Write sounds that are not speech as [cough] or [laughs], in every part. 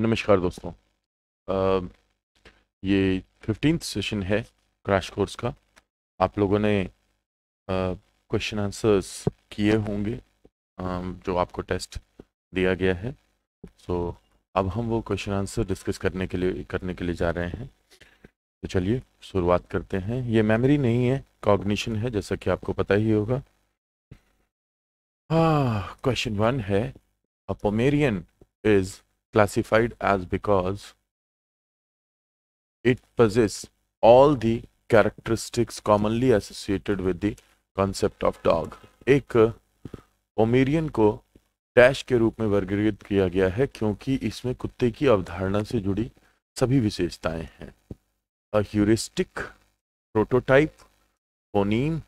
नमस्कार दोस्तों आ, ये फिफ्टीन सेशन है क्रैश कोर्स का आप लोगों ने क्वेश्चन आंसर्स किए होंगे आ, जो आपको टेस्ट दिया गया है सो अब हम वो क्वेश्चन आंसर डिस्कस करने के लिए करने के लिए जा रहे हैं तो चलिए शुरुआत करते हैं ये मेमोरी नहीं है कॉग्निशन है जैसा कि आपको पता ही होगा हाँ क्वेश्चन वन है a Pomeranian is classified as because it possesses all the characteristics commonly associated with the concept of dog. ek Pomeranian ko dash के रूप में वर्गीकृत किया गया है क्योंकि इसमें कुत्ते की अवधारणा से जुड़ी सभी विशेषताएं हैं a heuristic prototype phoneme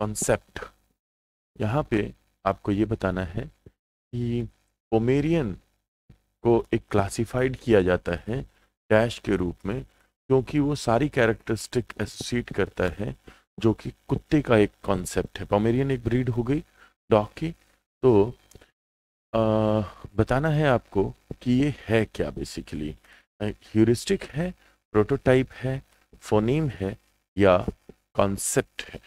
concept यहाँ पे आपको ये बताना है कि पोमेरियन को एक क्लासिफाइड किया जाता है डैश के रूप में क्योंकि वो सारी कैरेक्टरिस्टिक एसोसिएट करता है जो कि कुत्ते का एक कॉन्सेप्ट है पॉमेरियन एक ब्रीड हो गई डॉग की तो आ, बताना है आपको कि ये है क्या बेसिकली ह्यूरिस्टिक है प्रोटोटाइप है फोनीम है या कॉन्सेप्ट है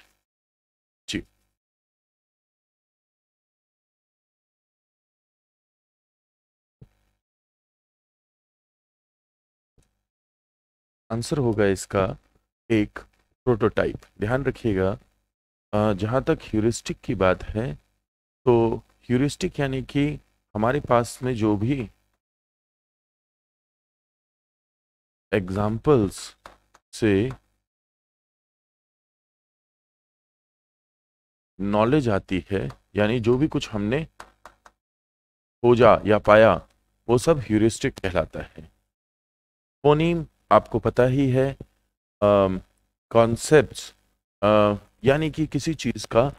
आंसर होगा इसका एक प्रोटोटाइप ध्यान रखिएगा जहाँ तक ह्यूरिस्टिक की बात है तो ह्यूरिस्टिक यानी कि हमारे पास में जो भी एग्जाम्पल्स से नॉलेज आती है यानी जो भी कुछ हमने खोजा या पाया वो सब ह्यूरिस्टिक कहलाता है फोनीम आपको पता ही है कॉन्सेप्ट्स यानी कि किसी चीज़ का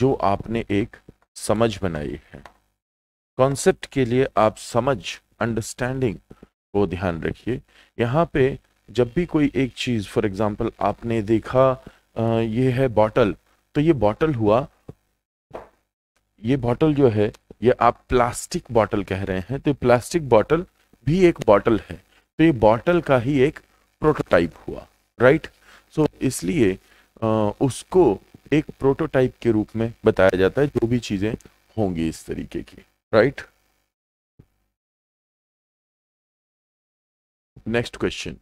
जो आपने एक समझ बनाई है कॉन्सेप्ट के लिए आप समझ अंडरस्टैंडिंग को ध्यान रखिए यहाँ पे जब भी कोई एक चीज़ फॉर एग्जांपल आपने देखा आ, ये है बॉटल तो ये बॉटल हुआ ये बॉटल जो है ये आप प्लास्टिक बॉटल कह रहे हैं तो प्लास्टिक बॉटल भी एक बॉटल है तो ये बॉटल का ही एक प्रोटोटाइप हुआ राइट सो so, इसलिए उसको एक प्रोटोटाइप के रूप में बताया जाता है जो भी चीज़ें होंगी इस तरीके की right next question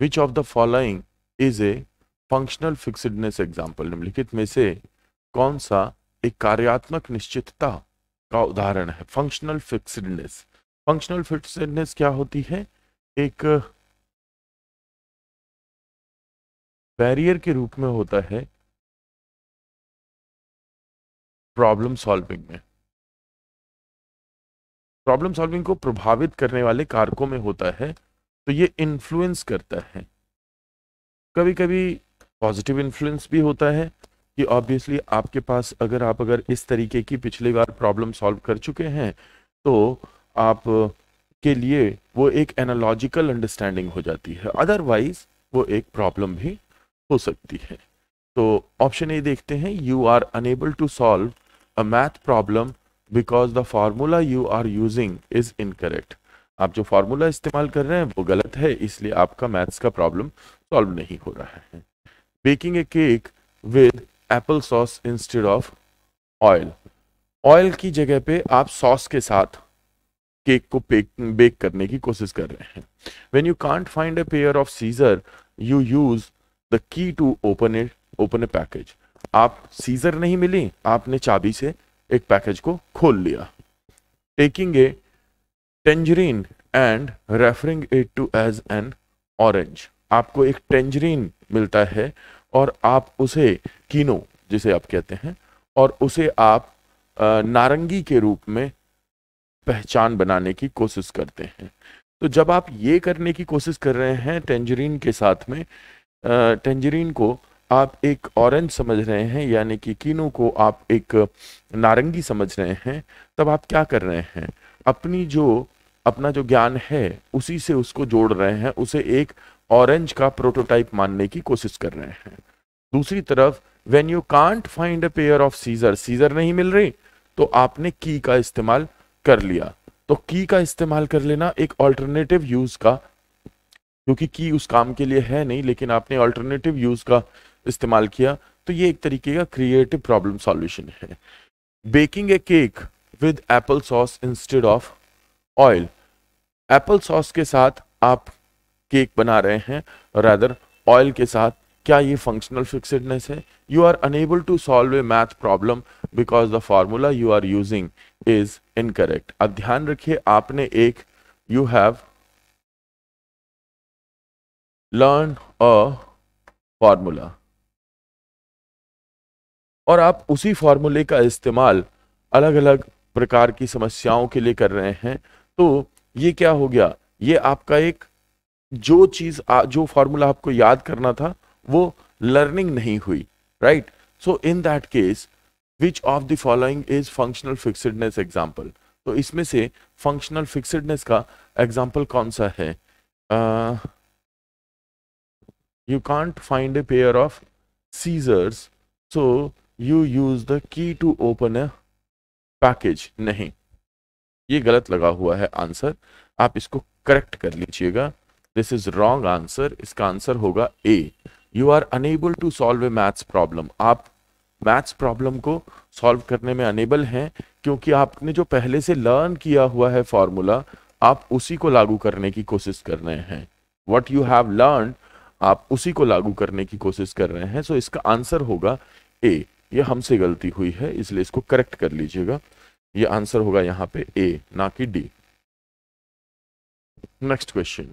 which of the following is a functional fixedness example निम्नलिखित में से कौन सा एक कार्यात्मक निश्चितता का उदाहरण है फंक्शनल फिक्सडनेस फंक्शनल फिटनेस क्या होती है एक बैरियर के रूप में होता है प्रॉब्लम सॉल्विंग में प्रॉब्लम सॉल्विंग को प्रभावित करने वाले कारकों में होता है तो ये इन्फ्लुएंस करता है कभी कभी पॉजिटिव इन्फ्लुएंस भी होता है कि ऑब्वियसली आपके पास अगर आप अगर इस तरीके की पिछली बार प्रॉब्लम सॉल्व कर चुके हैं तो आप के लिए वो एक एनालॉजिकल अंडरस्टैंडिंग हो जाती है अदरवाइज वो एक प्रॉब्लम भी हो सकती है तो ऑप्शन ए देखते हैं you are unable to solve a math problem because the formula you are using is incorrect आप जो फार्मूला इस्तेमाल कर रहे हैं वो गलत है इसलिए आपका मैथ्स का प्रॉब्लम सॉल्व नहीं हो रहा है baking a cake with apple sauce instead of oil oil की जगह पे आप सॉस के साथ केक को बेक करने की कोशिश कर रहे हैं when you can't find a pair of scissor you use the key to open it open a package आप सीजर नहीं मिली आपने चाबी से एक पैकेज को खोल लिया taking a tangerine and referring it to as an orange आपको एक टेंजरीन मिलता है और आप उसे कीनो जिसे आप कहते हैं और उसे आप नारंगी के रूप में पहचान बनाने की कोशिश करते हैं तो जब आप ये करने की कोशिश कर रहे हैं टेंजरीन के साथ में टेंजरीन को आप एक ऑरेंज समझ रहे हैं यानी कि कीनू को आप एक नारंगी समझ रहे हैं तब आप क्या कर रहे हैं अपनी जो अपना जो ज्ञान है उसी से उसको जोड़ रहे हैं उसे एक ऑरेंज का प्रोटोटाइप मानने की कोशिश कर रहे हैं दूसरी तरफ when you can't find a pair of scissor scissor नहीं मिल रही तो आपने की का इस्तेमाल कर लिया तो की का इस्तेमाल कर लेना एक ऑल्टरनेटिव यूज का क्योंकि की उस काम के लिए है नहीं लेकिन आपने ऑल्टरनेटिव यूज का इस्तेमाल किया तो ये एक तरीके का क्रिएटिव प्रॉब्लम सॉल्यूशन है baking a cake with apple sauce instead of oil apple sauce के साथ आप केक बना रहे हैं रादर ऑयल के साथ क्या ये फंक्शनल फिक्सडनेस है you are unable to solve a math problem because the formula you are using is incorrect अब ध्यान रखिए आपने एक you have learn a formula और आप उसी फॉर्मूले का इस्तेमाल अलग अलग प्रकार की समस्याओं के लिए कर रहे हैं तो ये क्या हो गया ये आपका एक जो चीज जो फॉर्मूला आपको याद करना था वो लर्निंग नहीं हुई right so in that case which of the following is functional fixedness example तो इसमें से फंक्शनल फिक्सडनेस का एग्जाम्पल कौन सा है you can't find a pair of scissors so you use the key to open a package नहीं ये गलत लगा हुआ है आंसर आप इसको करेक्ट कर लीजिएगा दिस इज रॉन्ग आंसर इसका आंसर होगा A you are unable to solve a maths problem आप मैथ्स प्रॉब्लम को सॉल्व करने में अनेबल हैं क्योंकि आपने जो पहले से लर्न किया हुआ है फॉर्मूला आप उसी को लागू करने की कोशिश कर रहे हैं वट यू हैव लर्न आप उसी को लागू करने की कोशिश कर रहे हैं सो so, इसका आंसर होगा ए ये हमसे गलती हुई है इसलिए इसको करेक्ट कर लीजिएगा ये आंसर होगा यहाँ पे ए ना कि D next question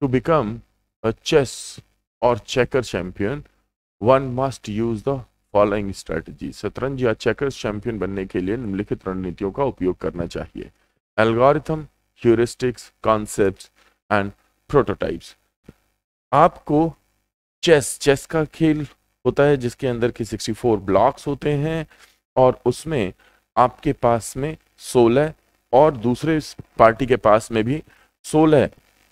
to become a chess और checker champion one must use the following strategy शतरंज या चेकर्स चैंपियन बनने के लिए निम्नलिखित रणनीतियों का उपयोग करना चाहिए algorithm heuristics concept and prototypes आपको चेस चेस का खेल होता है जिसके अंदर के 64 ब्लॉक्स होते हैं और उसमें आपके पास में 16 और दूसरे पार्टी के पास में भी 16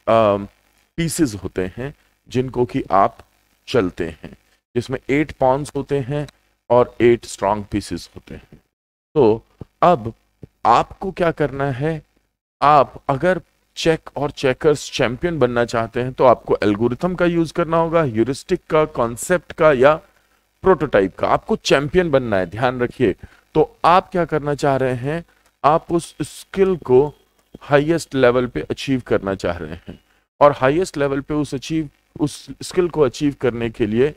पीसेस होते हैं जिनको कि आप चलते हैं जिसमें एट पॉन्स होते हैं और एट स्ट्रॉन्ग पीसेस होते हैं तो अब आपको क्या करना है आप अगर चेक और चेकर्स चैंपियन बनना चाहते हैं तो आपको एल्गोरिथम का यूज करना होगा यूरिस्टिक का कॉन्सेप्ट का या प्रोटोटाइप का आपको चैंपियन बनना है ध्यान रखिए तो आप क्या करना चाह रहे हैं आप उस स्किल को हाईएस्ट लेवल पे अचीव करना चाह रहे हैं और हाईएस्ट लेवल पे उस अचीव उस स्किल को अचीव करने के लिए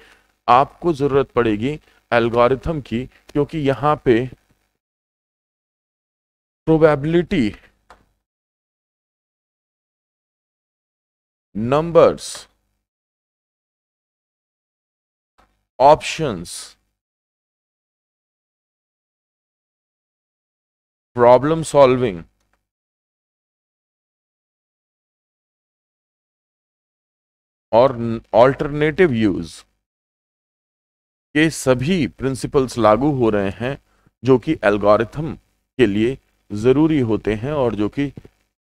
आपको जरूरत पड़ेगी एल्गोरिथम की क्योंकि यहां पे probability numbers options problem solving और ऑल्टरनेटिव यूज़ के सभी प्रिंसिपल्स लागू हो रहे हैं जो कि एल्गोरिथम के लिए ज़रूरी होते हैं और जो कि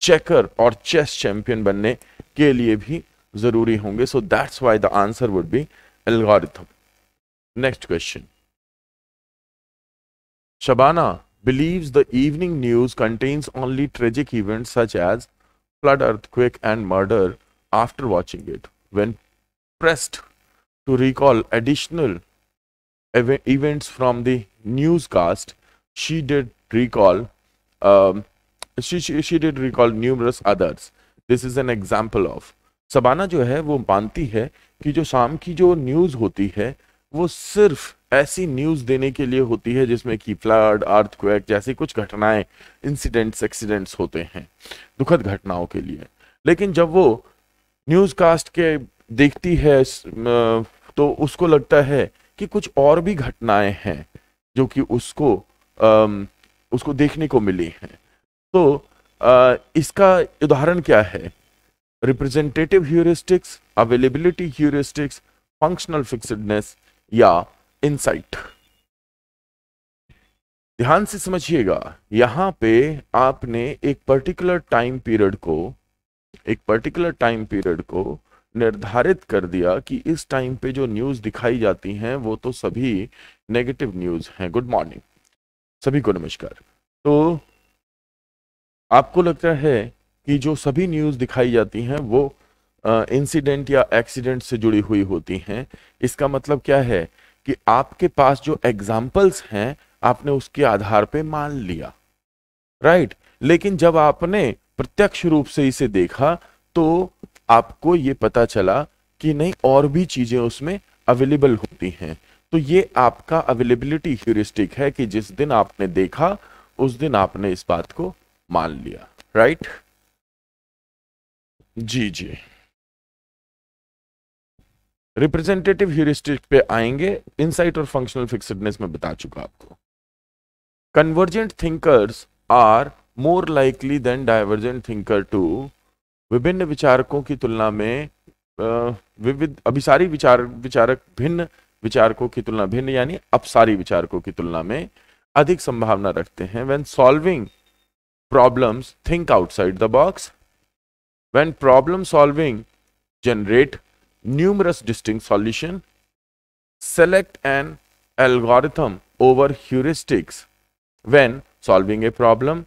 चेकर और चेस चैंपियन बनने के लिए भी ज़रूरी होंगे so that's why the answer would be algorithm next question Shabana believes the evening news contains only tragic events such as flood, earthquake, and murder after watching it. When pressed to recall additional ev events from the newscast, she did recall. Um, she, she she did recall numerous others. This is an example of Sabana जो है वो मानती है कि जो शाम की जो न्यूज़ होती है वो सिर्फ ऐसी न्यूज़ देने के लिए होती है जिसमें कि फ्लड अर्थक्वेक जैसी कुछ घटनाएं इंसिडेंट्स एक्सीडेंट्स होते हैं दुखद घटनाओं के लिए लेकिन जब वो न्यूज़ कास्ट के देखती है तो उसको लगता है कि कुछ और भी घटनाएं हैं जो कि उसको आ, उसको देखने को मिली हैं तो आ, इसका उदाहरण क्या है representative heuristics availability heuristics functional fixedness या इनसाइट ध्यान से समझिएगा यहां पे आपने एक पर्टिकुलर टाइम पीरियड को एक पर्टिकुलर टाइम पीरियड को निर्धारित कर दिया कि इस टाइम पे जो न्यूज़ दिखाई जाती हैं वो तो सभी नेगेटिव न्यूज़ हैं गुड मॉर्निंग सभी को नमस्कार तो आपको लगता है कि जो सभी न्यूज़ दिखाई जाती हैं वो इंसिडेंट या एक्सीडेंट से जुड़ी हुई होती हैं इसका मतलब क्या है कि आपके पास जो एग्जाम्पल्स हैं आपने उसके आधार पे मान लिया राइट लेकिन जब आपने प्रत्यक्ष रूप से इसे देखा तो आपको ये पता चला कि नहीं और भी चीज़ें उसमें अवेलेबल होती हैं तो ये आपका अवेलेबिलिटी ह्यूरिस्टिक है कि जिस दिन आपने देखा उस दिन आपने इस बात को मान लिया राइट जी जी रिप्रेजेंटेटिव ह्यूरिस्टिक पे आएंगे इनसाइट और फंक्शनल फिक्सडनेस में बता चुका आपको convergent thinkers are more likely than divergent thinker to विभिन्न विचारकों की तुलना में विविध अभिसारी विचार विचारक भिन्न विचारकों की तुलना भिन्न यानी अपसारी विचारकों की तुलना में अधिक संभावना रखते हैं when solving problems think outside the box when problem solving generate numerous distinct solution select an algorithm over heuristics when solving a problem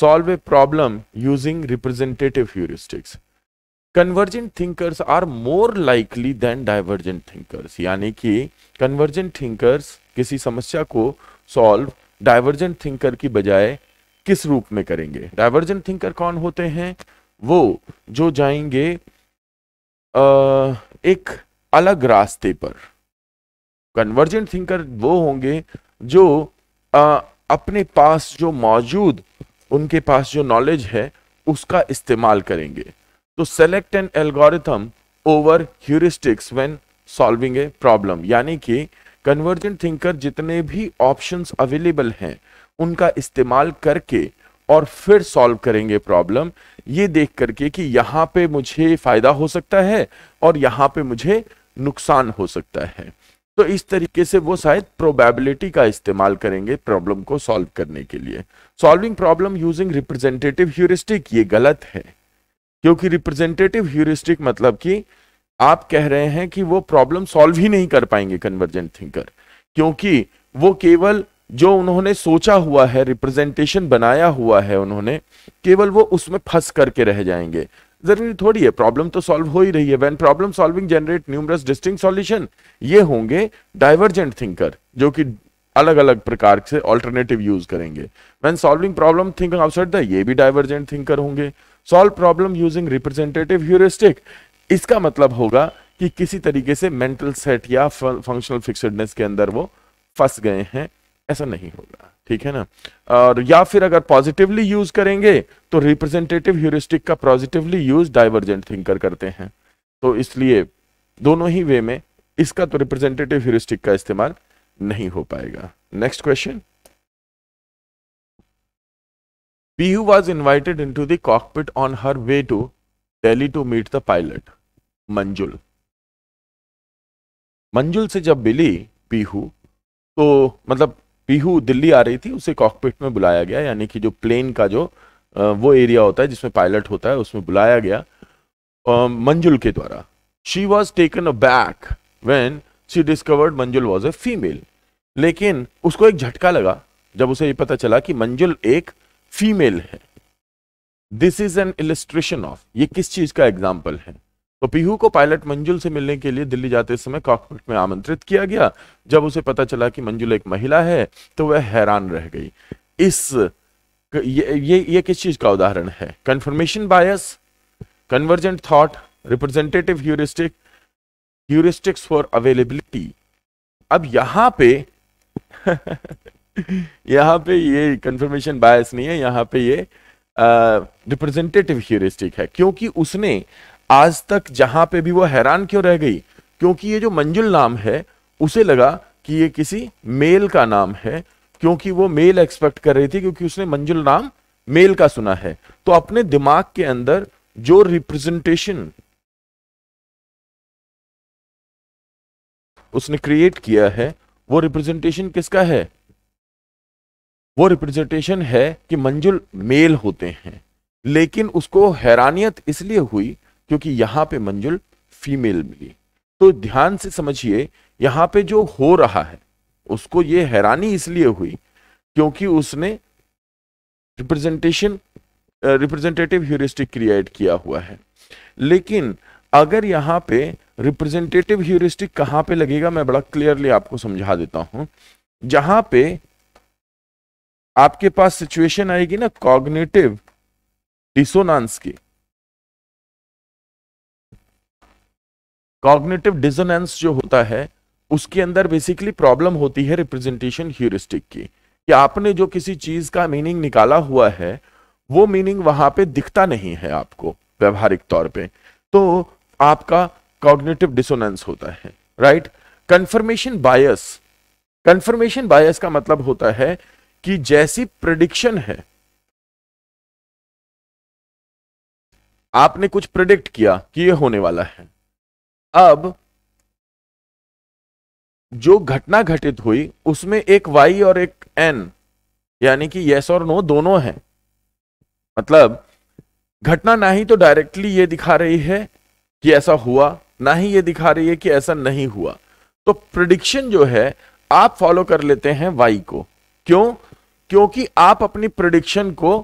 solve a problem using representative heuristics. Convergent thinkers are more likely than divergent thinkers यानी कि convergent thinkers किसी समस्या को solve divergent thinker की बजाय किस रूप में करेंगे डाइवर्जेंट थिंकर कौन होते हैं वो जो जाएंगे आ, एक अलग रास्ते पर कन्वर्जेंट थिंकर वो होंगे जो आ, अपने पास जो मौजूद उनके पास जो नॉलेज है उसका इस्तेमाल करेंगे तो select an algorithm over heuristics when solving a problem यानी कि कन्वर्जेंट थिंकर जितने भी ऑप्शंस अवेलेबल हैं उनका इस्तेमाल करके और फिर सॉल्व करेंगे प्रॉब्लम ये देख करके कि यहाँ पे मुझे फायदा हो सकता है और यहाँ पे मुझे नुकसान हो सकता है तो इस तरीके से वो शायद प्रोबेबिलिटी का इस्तेमाल करेंगे प्रॉब्लम को सॉल्व करने के लिए solving problem using representative heuristic ये गलत है क्योंकि रिप्रेजेंटेटिव ह्यूरिस्टिक मतलब कि आप कह रहे हैं कि वो प्रॉब्लम सॉल्व ही नहीं कर पाएंगे कन्वर्जेंट थिंकर क्योंकि वो केवल जो उन्होंने सोचा हुआ है रिप्रेजेंटेशन बनाया हुआ है उन्होंने केवल वो उसमें फंस करके रह जाएंगे जरूरी थोड़ी है प्रॉब्लम तो सॉल्व हो ही रही है when problem solving generate numerous distinct solution ये होंगे डाइवर्जेंट थिंकर जो कि अलग अलग प्रकार से ऑल्टरनेटिव यूज करेंगे when solving problem think outside the ये भी डाइवर्जेंट थिंकर होंगे solve problem using representative heuristic इसका मतलब होगा कि किसी तरीके से मेंटल सेट या फंक्शनल फिक्सडनेस के अंदर वो फंस गए हैं ऐसा नहीं होगा ठीक है ना और या फिर अगर पॉजिटिवली यूज करेंगे तो रिप्रेजेंटेटिव ह्यूरिस्टिक का पॉजिटिवली यूज डाइवर्जेंट थिंकर करते हैं तो इसलिए दोनों ही वे में इसका तो रिप्रेजेंटेटिव ह्यूरिस्टिक का इस्तेमाल नहीं हो पाएगा next question Pihu was invited into cockpit on her way to Delhi to meet the pilot Manjul Manjul से जब मिली पीहू तो मतलब पीहू दिल्ली आ रही थी उसे कॉकपिट में बुलाया गया यानी कि जो प्लेन का जो वो एरिया होता है जिसमें पायलट होता है उसमें बुलाया गया मंजुल के द्वारा she was taken aback when she discovered Manjul was a female लेकिन उसको एक झटका लगा जब उसे ये पता चला कि मंजुल एक फीमेल है this is an illustration of ये किस चीज का एग्जाम्पल है तो पीहू को पायलट मंजुल से मिलने के लिए दिल्ली जाते समय कॉकपिट में आमंत्रित किया गया जब उसे पता चला कि मंजुल एक महिला है तो वह हैरान रह गई इस ये ये, ये किस चीज का उदाहरण है confirmation bias convergent thought representative heuristic heuristics for availability अब यहां पे [laughs] यहां पे ये कंफर्मेशन बायस नहीं है यहां पे ये रिप्रेजेंटेटिव uh, ह्यूरिस्टिक है क्योंकि उसने आज तक जहां पे भी वो हैरान क्यों रह गई क्योंकि ये जो मंजुल नाम है उसे लगा कि ये किसी मेल का नाम है क्योंकि वो मेल एक्सपेक्ट कर रही थी क्योंकि उसने मंजुल नाम मेल का सुना है तो अपने दिमाग के अंदर जो रिप्रेजेंटेशन उसने क्रिएट किया है वो रिप्रेजेंटेशन किसका है वो रिप्रेजेंटेशन है कि मंजुल मेल होते हैं लेकिन उसको हैरानियत इसलिए हुई क्योंकि यहां पे मंजुल फीमेल मिली तो ध्यान से समझिए यहां पे जो हो रहा है उसको ये हैरानी इसलिए हुई क्योंकि उसने रिप्रेजेंटेशन रिप्रेजेंटेटिव ह्यूरिस्टिक क्रिएट किया हुआ है लेकिन अगर यहां पे रिप्रेजेंटेटिव ह्यूरिस्टिक कहां पे लगेगा मैं बड़ा क्लियरली आपको समझा देता हूं जहां पे आपके पास सिचुएशन आएगी ना कॉग्नेटिव डिसोनांस की कॉग्निटिव डिजोनेंस जो होता है उसके अंदर बेसिकली प्रॉब्लम होती है रिप्रेजेंटेशन ह्यूरिस्टिक की कि आपने जो किसी चीज का मीनिंग निकाला हुआ है वो मीनिंग वहां पे दिखता नहीं है आपको व्यवहारिक तौर पे तो आपका कॉग्निटिव डिसोनेंस होता है right confirmation bias confirmation bias का मतलब होता है कि जैसी प्रडिक्शन है आपने कुछ प्रिडिक्ट किया कि ये होने वाला है अब जो घटना घटित हुई उसमें एक वाई और एक एन यानी कि यस और नो दोनों हैं मतलब घटना ना ही तो डायरेक्टली ये दिखा रही है कि ऐसा हुआ ना ही ये दिखा रही है कि ऐसा नहीं हुआ तो प्रडिक्शन जो है आप फॉलो कर लेते हैं वाई को क्यों क्योंकि आप अपनी प्रडिक्शन को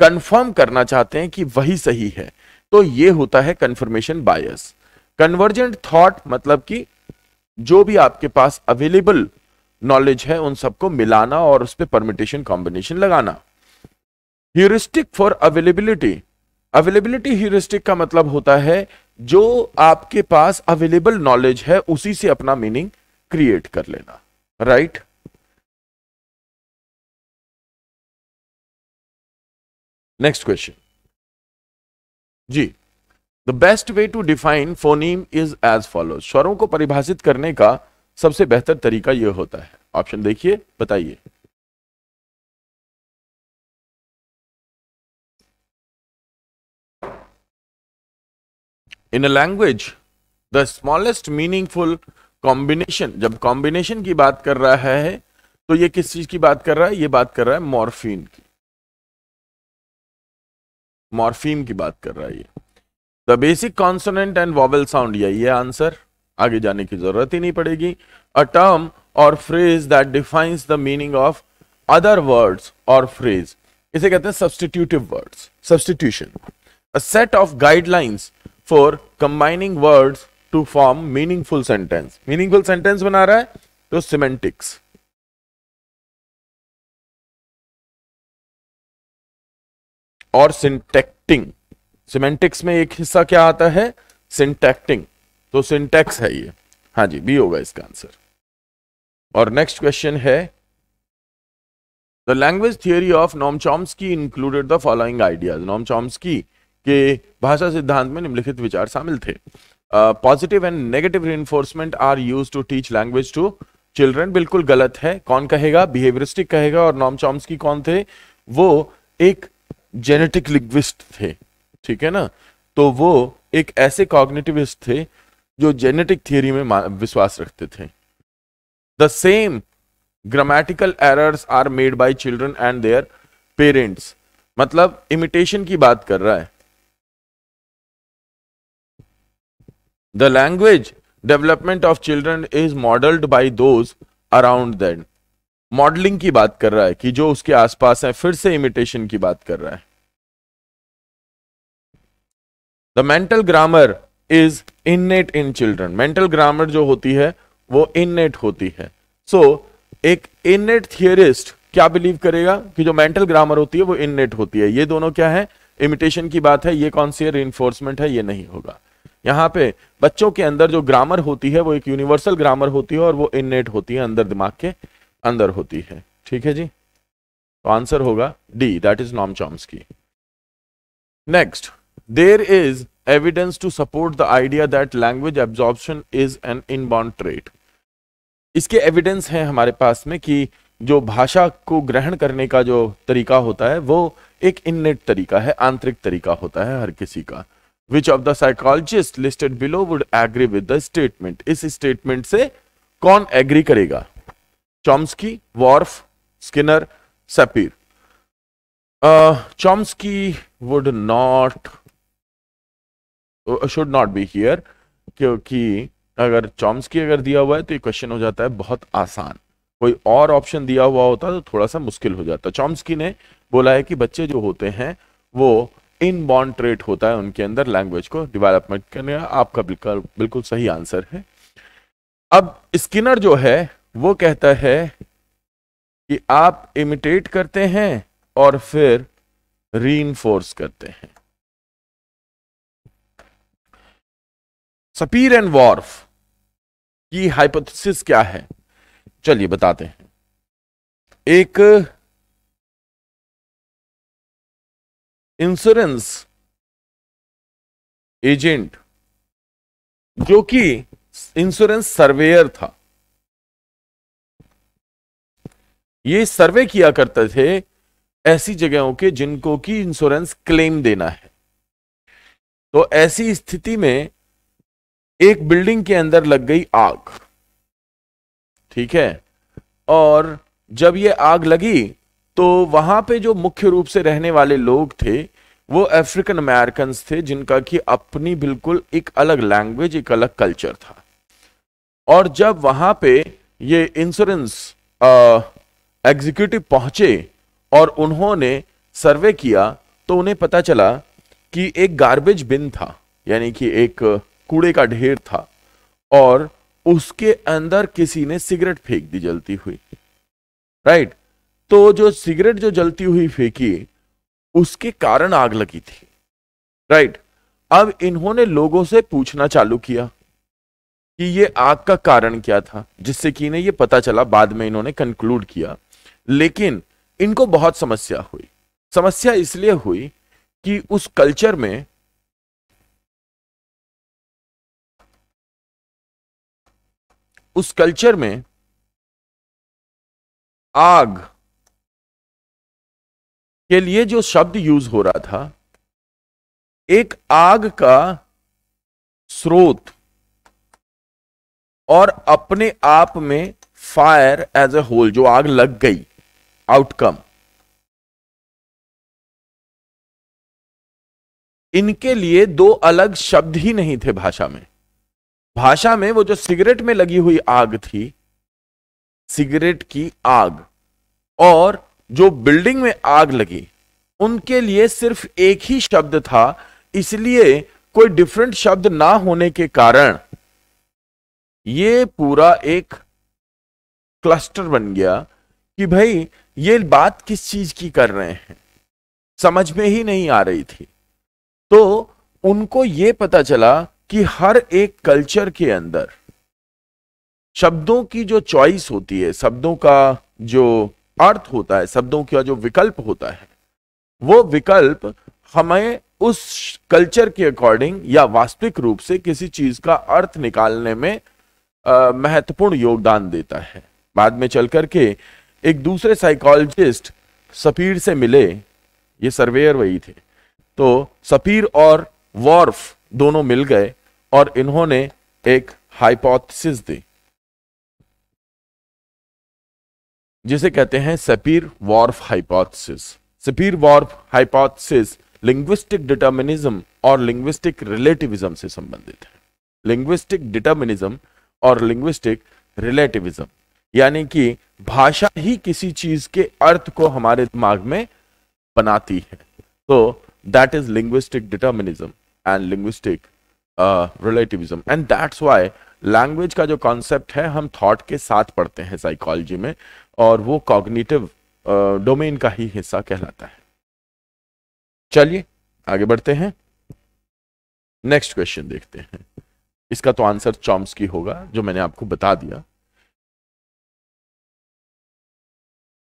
कंफर्म करना चाहते हैं कि वही सही है तो ये होता है कंफर्मेशन बायस कन्वर्जेंट थॉट मतलब कि जो भी आपके पास अवेलेबल नॉलेज है उन सबको मिलाना और उस पर परमिटेशन कॉम्बिनेशन लगाना heuristic for availability availability heuristic का मतलब होता है जो आपके पास अवेलेबल नॉलेज है उसी से अपना मीनिंग क्रिएट कर लेना राइट नेक्स्ट क्वेश्चन जी the best way to define phoneme is as follow स्वरों को परिभाषित करने का सबसे बेहतर तरीका यह होता है ऑप्शन देखिए बताइए in a language the smallest meaningful combination जब कॉम्बिनेशन की बात कर रहा है तो ये किस चीज की बात कर रहा है ये बात कर रहा है मॉर्फीन की मॉर्फीम की बात कर रहा है ये the basic consonant and vowel sound यही है आंसर आगे जाने की जरूरत ही नहीं पड़ेगी अ टर्म और phrase that defines the meaning of other words और फ्रेज इसे कहते हैं substitutive words substitution a set of guidelines for combining words to form meaningful sentence meaningful sentence बना रहा है तो सिमेंटिक्स और सिंटेक्टिंग सिमेंटिक्स में एक हिस्सा क्या आता है सिंटेक्टिंग तो सिंटेक्स है ये हाँ जी बी होगा इसका आंसर और नेक्स्ट क्वेश्चन है the language theory of Noam की included the following ideas Noam Chomsky के भाषा सिद्धांत में निम्नलिखित विचार शामिल थे positive and negative reinforcement are use to teach language to children बिल्कुल गलत है कौन कहेगा बिहेवियरिस्टिक कहेगा और नॉम की कौन थे वो एक जेनेटिक लिंग्विस्ट थे ठीक है ना तो वो एक ऐसे कॉग्निटिविस्ट थे जो जेनेटिक थियरी में विश्वास रखते थे the same grammatical errors are made by children and their parents मतलब इमिटेशन की बात कर रहा है the language development of children is modelled by those around than modelling की बात कर रहा है कि जो उसके आसपास है फिर से इमिटेशन की बात कर रहा है the mental grammar is innate in children mental grammar जो होती है वो इननेट होती है सो so, एक इननेट थियरिस्ट क्या बिलीव करेगा कि जो मेंटल ग्रामर होती है वो इननेट होती है ये दोनों क्या है इमिटेशन की बात है ये कौन सी है है ये नहीं होगा यहाँ पे बच्चों के अंदर जो ग्रामर होती है वो एक यूनिवर्सल ग्रामर होती है और वो इननेट होती है अंदर दिमाग के अंदर होती है ठीक है जी तो आंसर होगा D that is Noam Chomsky next there is evidence to support the idea that language absorption is an inborn trait इसके एविडेंस हैं हमारे पास में कि जो भाषा को ग्रहण करने का जो तरीका होता है वो एक इननेट तरीका है आंतरिक तरीका होता है हर किसी का which of the psychologist listed below would agree with the statement इस स्टेटमेंट से कौन एग्री करेगा Chomsky Whorf Skinner Sapir Chomsky would not should not be here क्योंकि अगर की अगर दिया हुआ है तो ये क्वेश्चन हो जाता है बहुत आसान कोई और ऑप्शन दिया हुआ होता तो थोड़ा सा मुश्किल हो जाता की ने बोला है कि बच्चे जो होते हैं वो इन बॉन्ड ट्रेट होता है उनके अंदर लैंग्वेज को डिवेलपमेंट करने आपका बिल्कुल बिल्कुल सही आंसर है अब स्किनर जो है वो कहता है कि आप इमिटेट करते हैं और फिर री करते हैं सपीर एंड वॉर्फ की हाइपोथेसिस क्या है चलिए बताते हैं एक इंश्योरेंस एजेंट जो कि इंश्योरेंस सर्वेयर था ये सर्वे किया करते थे ऐसी जगहों के जिनको कि इंश्योरेंस क्लेम देना है तो ऐसी स्थिति में एक बिल्डिंग के अंदर लग गई आग ठीक है और जब ये आग लगी तो वहां पे जो मुख्य रूप से रहने वाले लोग थे वो अफ्रीकन अमेरिकन थे जिनका कि अपनी बिल्कुल एक अलग लैंग्वेज एक अलग कल्चर था और जब वहां पे ये इंश्योरेंस एग्जीक्यूटिव पहुंचे और उन्होंने सर्वे किया तो उन्हें पता चला कि एक गार्बेज बिन था यानी कि एक कूड़े का ढेर था और उसके अंदर किसी ने सिगरेट फेंक दी जलती हुई राइट तो जो सिगरेट जो जलती हुई फेंकी उसके कारण आग लगी थी राइट अब इन्होंने लोगों से पूछना चालू किया कि ये आग का कारण क्या था जिससे कि इन्हें ये पता चला बाद में इन्होंने कंक्लूड किया लेकिन इनको बहुत समस्या हुई समस्या इसलिए हुई कि उस कल्चर में उस कल्चर में आग के लिए जो शब्द यूज हो रहा था एक आग का स्रोत और अपने आप में फायर एज ए होल जो आग लग गई आउटकम इनके लिए दो अलग शब्द ही नहीं थे भाषा में भाषा में वो जो सिगरेट में लगी हुई आग थी सिगरेट की आग और जो बिल्डिंग में आग लगी उनके लिए सिर्फ एक ही शब्द था इसलिए कोई डिफरेंट शब्द ना होने के कारण ये पूरा एक क्लस्टर बन गया कि भाई ये बात किस चीज की कर रहे हैं समझ में ही नहीं आ रही थी तो उनको ये पता चला कि हर एक कल्चर के अंदर शब्दों की जो चॉइस होती है शब्दों का जो अर्थ होता है शब्दों का जो विकल्प होता है वो विकल्प हमें उस कल्चर के अकॉर्डिंग या वास्तविक रूप से किसी चीज का अर्थ निकालने में महत्वपूर्ण योगदान देता है बाद में चल करके एक दूसरे साइकोलॉजिस्ट सफीर से मिले ये सर्वेयर वही थे तो सफीर और वॉर्फ दोनों मिल गए और इन्होंने एक हाइपोथेसिस दी जिसे कहते हैं Sapir Whorf hypothesis Sapir Whorf hypothesis linguistic determinism और लिंग्विस्टिक रिलेटिविज्म से संबंधित है लिंग्विस्टिक डिटर्मिनिज्म और लिंग्विस्टिक रिलेटिविज्म यानी कि भाषा ही किसी चीज के अर्थ को हमारे दिमाग में बनाती है तो that is linguistic determinism and linguistic relativism and that's why language का जो कॉन्सेप्ट है हम थॉट के साथ पढ़ते हैं साइकोलॉजी में और वो कॉग्निटिव डोमेन का ही हिस्सा कहलाता है चलिए आगे बढ़ते हैं नेक्स्ट क्वेश्चन देखते हैं इसका तो आंसर की होगा जो मैंने आपको बता दिया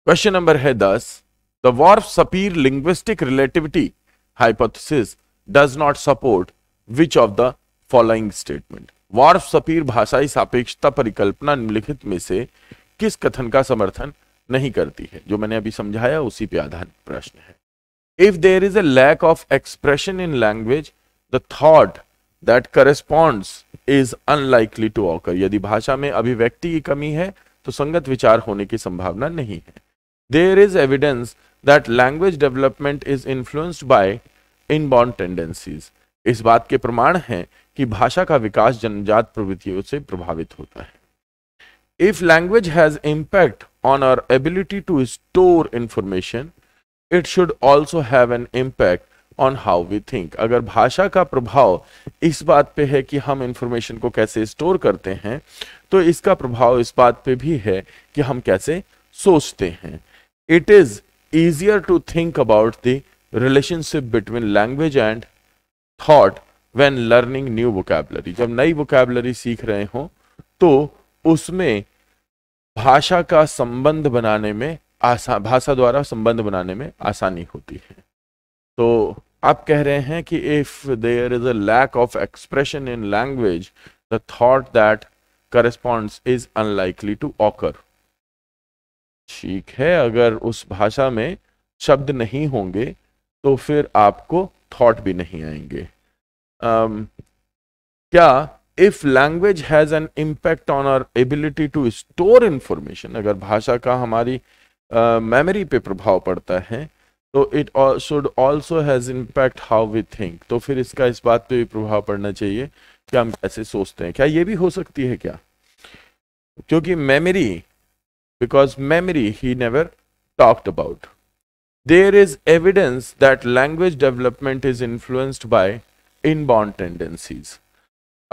क्वेश्चन नंबर है दस the Whorf Sapir linguistic relativity hypothesis does not support which of the following statement Whorf Sapir भाषाई सापेक्षता परिकल्पना निम्नलिखित में से किस कथन का समर्थन नहीं करती है जो मैंने अभी समझाया उसी पे आधारित प्रश्न है if there is a lack of expression in language the thought that corresponds is unlikely to occur यदि भाषा में अभिव्यक्ति की कमी है तो संगत विचार होने की संभावना नहीं है there is evidence that language development is influenced by inborn tendencies इस बात के प्रमाण हैं कि भाषा का विकास जनजात प्रवृत्तियों से प्रभावित होता है if language has impact on our ability to store information it should also have an impact on how we think अगर भाषा का प्रभाव इस बात पे है कि हम इंफॉर्मेशन को कैसे स्टोर करते हैं तो इसका प्रभाव इस बात पे भी है कि हम कैसे सोचते हैं it is easier to think about the relationship between language and thought when learning new vocabulary जब नई वोकैबलरी सीख रहे हों तो उसमें भाषा का संबंध बनाने में आसान भाषा द्वारा संबंध बनाने में आसानी होती है तो आप कह रहे हैं कि if there is a lack of expression in language the thought that corresponds is unlikely to occur ठीक है अगर उस भाषा में शब्द नहीं होंगे तो फिर आपको थॉट भी नहीं आएंगे um, क्या if language has an impact on our ability to store information अगर भाषा का हमारी मेमोरी uh, पे प्रभाव पड़ता है तो it should also has impact how we think तो फिर इसका इस बात पे भी प्रभाव पड़ना चाहिए कि हम कैसे सोचते हैं क्या ये भी हो सकती है क्या क्योंकि memory because memory he never talked about there is evidence that language development is influenced by inborn tendencies.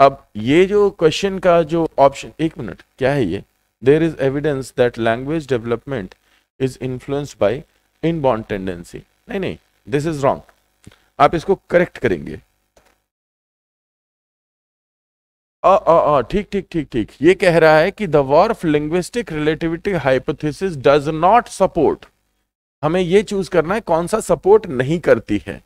अब ये जो क्वेश्चन का जो ऑप्शन एक मिनट क्या है ये there is evidence that language development is influenced by inborn tendency नहीं nahi दिस इज रॉन्ग आप इसको करेक्ट करेंगे ठीक ठीक ठीक ठीक ये कह रहा है कि the Whorf of linguistic relativity hypothesis does not support हमें ये चूज करना है कौन सा सपोर्ट नहीं करती है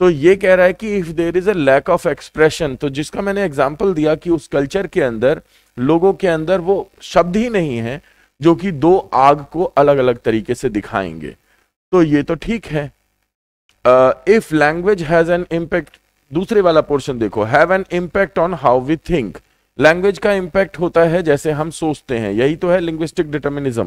तो ये कह रहा है कि if there is a lack of expression तो जिसका मैंने एग्जाम्पल दिया कि उस कल्चर के अंदर लोगों के अंदर वो शब्द ही नहीं है जो कि दो आग को अलग अलग तरीके से दिखाएंगे तो ये तो ठीक है if language has an impact दूसरे वाला पोर्शन देखो have an impact on how we think language का इम्पैक्ट होता है जैसे हम सोचते हैं यही तो है लिंग्विस्टिक डिटर्मिनिज्म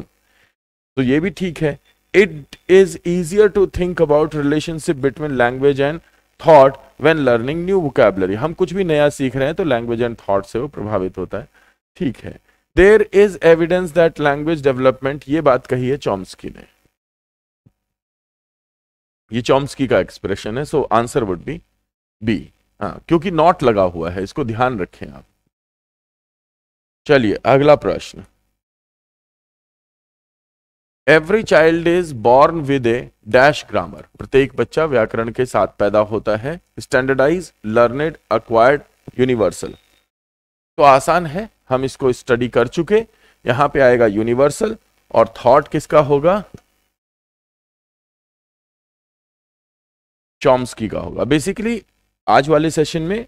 तो ये भी ठीक है it is easier to think about relationship between language and thought when learning new vocabulary हम कुछ भी नया सीख रहे हैं तो language and thought से वो प्रभावित होता है ठीक है there is evidence that language development ये बात कही है चॉम्स्की ने ये चॉम्स्की का एक्सप्रेशन है so answer would be be हाँ क्योंकि नॉट लगा हुआ है इसको ध्यान रखें आप चलिए अगला प्रश्न every child is born with a dash grammar प्रत्येक बच्चा व्याकरण के साथ पैदा होता है स्टैंडर्डाइज लर्नेड अक्वायर्ड यूनिवर्सल तो आसान है हम इसको स्टडी कर चुके यहां पे आएगा यूनिवर्सल और थॉट किसका होगा चॉम्सकी का होगा बेसिकली आज वाले सेशन में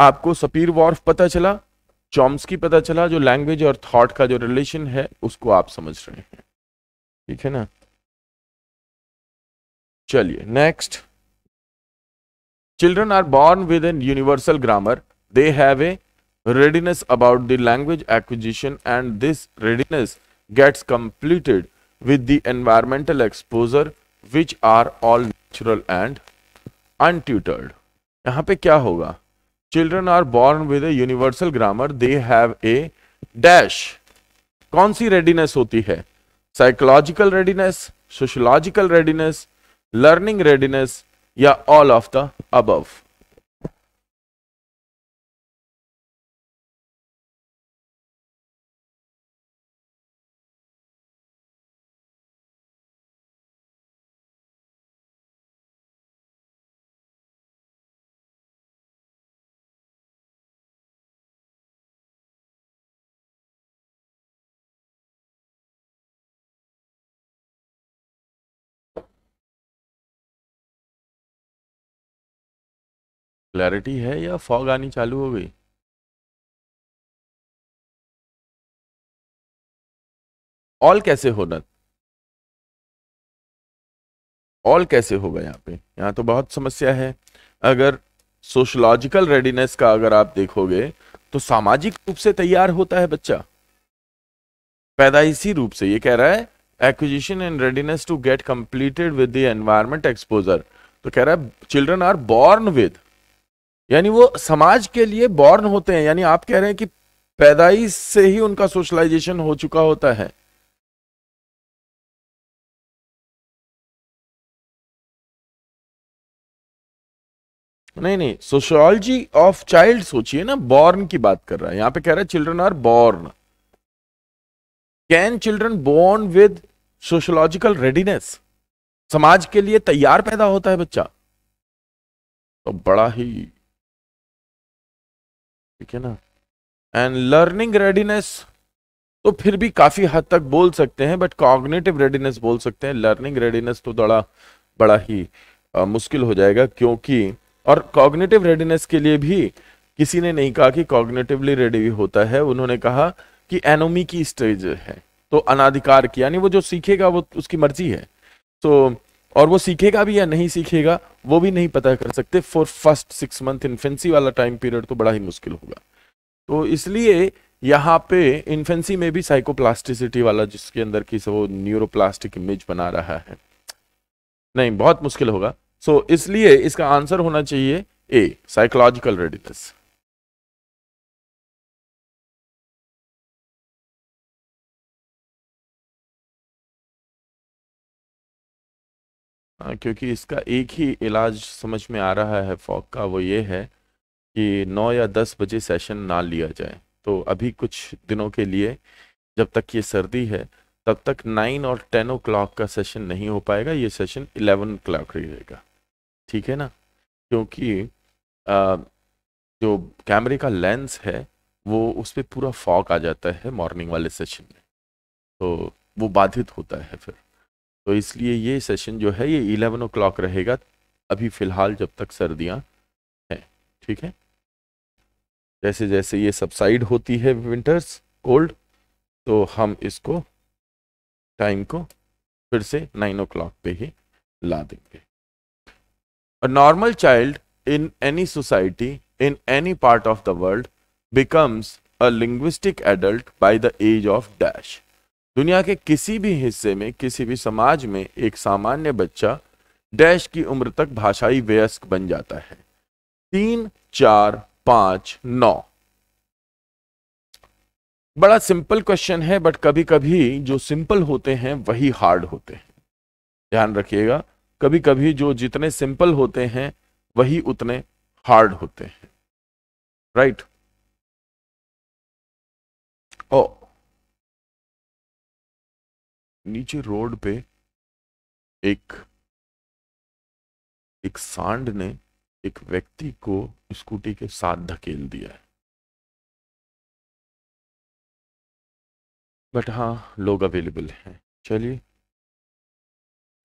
आपको सपीर वॉर्फ पता चला चॉम्सकी पता चला जो लैंग्वेज और थॉट का जो रिलेशन है उसको आप समझ रहे हैं ठीक है ना चलिए next children are born with an universal grammar they have a readiness about the language acquisition and this readiness gets completed with the environmental exposure which are all natural and untutored यहां पे क्या होगा children are born with a universal grammar they have a dash कौन सी readiness होती है psychological readiness, sociological readiness, learning readiness, yeah, all of the above. Clarity है या फॉग आनी चालू हो गई ऑल कैसे होना ऑल कैसे होगा यहाँ पे यहाँ तो बहुत समस्या है अगर सोशोलॉजिकल रेडीनेस का अगर आप देखोगे तो सामाजिक रूप से तैयार होता है बच्चा पैदाइशी रूप से ये कह रहा है acquisition and readiness to get completed with the environment exposure तो कह रहा है चिल्ड्रन आर बॉर्न विद यानी वो समाज के लिए बॉर्न होते हैं यानी आप कह रहे हैं कि पैदाइश से ही उनका सोशलाइजेशन हो चुका होता है नहीं नहीं सोशियोलॉजी ऑफ चाइल्ड सोचिए ना बॉर्न की बात कर रहा है यहां पे कह रहा है children are born can children born with sociological readiness समाज के लिए तैयार पैदा होता है बच्चा तो बड़ा ही ठीक है ना एंड लर्निंग रेडीनेस तो फिर भी काफ़ी हद तक बोल सकते हैं बट कॉग्नेटिव रेडीनेस बोल सकते हैं लर्निंग रेडीनेस तो थोड़ा बड़ा ही आ, मुश्किल हो जाएगा क्योंकि और कॉग्नेटिव रेडीनेस के लिए भी किसी ने नहीं कहा कि कॉग्नेटिवली रेडी होता है उन्होंने कहा कि एनोमी की स्टेज है तो अनाधिकार की यानी वो जो सीखेगा वो उसकी मर्जी है तो so, और वो सीखेगा भी या नहीं सीखेगा वो भी नहीं पता कर सकते for first six month infancy वाला टाइम पीरियड तो बड़ा ही मुश्किल होगा तो इसलिए यहाँ पे इन्फेंसी में भी साइकोप्लास्टिसिटी वाला जिसके अंदर की वो न्यूरोप्लास्टिक इमेज बना रहा है नहीं बहुत मुश्किल होगा सो so, इसलिए इसका आंसर होना चाहिए ए साइकोलॉजिकल रेडीनेस क्योंकि इसका एक ही इलाज समझ में आ रहा है फॉक का वो ये है कि नौ या दस बजे सेशन ना लिया जाए तो अभी कुछ दिनों के लिए जब तक ये सर्दी है तब तक नाइन और टेन ओ क्लाक का सेशन नहीं हो पाएगा ये सेशन इलेवन क्लाक रहेगा ठीक है ना क्योंकि आ, जो कैमरे का लेंस है वो उस पर पूरा फॉक आ जाता है मॉर्निंग वाले सेशन में तो वो बाधित होता है फिर तो इसलिए ये सेशन जो है ये इलेवन ओ रहेगा अभी फ़िलहाल जब तक सर्दियाँ हैं ठीक है जैसे जैसे ये सबसाइड होती है विंटर्स कोल्ड तो हम इसको टाइम को फिर से नाइन ओ क्लॉक पे ही ला देंगे a normal child in any society in any part of the world becomes a linguistic adult by the age of dash दुनिया के किसी भी हिस्से में किसी भी समाज में एक सामान्य बच्चा डैश की उम्र तक भाषाई वयस्क बन जाता है तीन चार पांच नौ बड़ा सिंपल क्वेश्चन है बट कभी कभी जो सिंपल होते हैं वही हार्ड होते हैं ध्यान रखिएगा कभी कभी जो जितने सिंपल होते हैं वही उतने हार्ड होते हैं राइट right? ओ नीचे रोड पे एक एक सांड ने एक व्यक्ति को स्कूटी के साथ धकेल दिया है बट हाँ लोग अवेलेबल हैं चलिए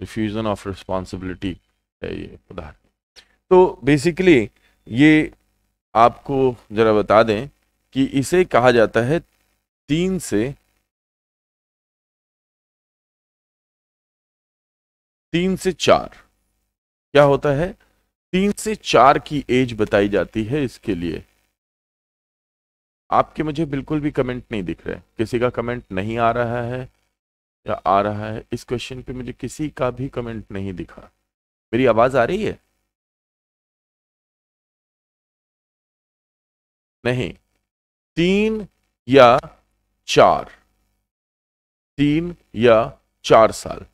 रिफ्यूजन ऑफ रिस्पॉन्सिबिलिटी है ये उदाहरण तो बेसिकली ये आपको ज़रा बता दें कि इसे कहा जाता है तीन से तीन से चार क्या होता है तीन से चार की एज बताई जाती है इसके लिए आपके मुझे बिल्कुल भी कमेंट नहीं दिख रहे किसी का कमेंट नहीं आ रहा है या आ रहा है इस क्वेश्चन पे मुझे किसी का भी कमेंट नहीं दिखा मेरी आवाज आ रही है नहीं तीन या चार तीन या चार साल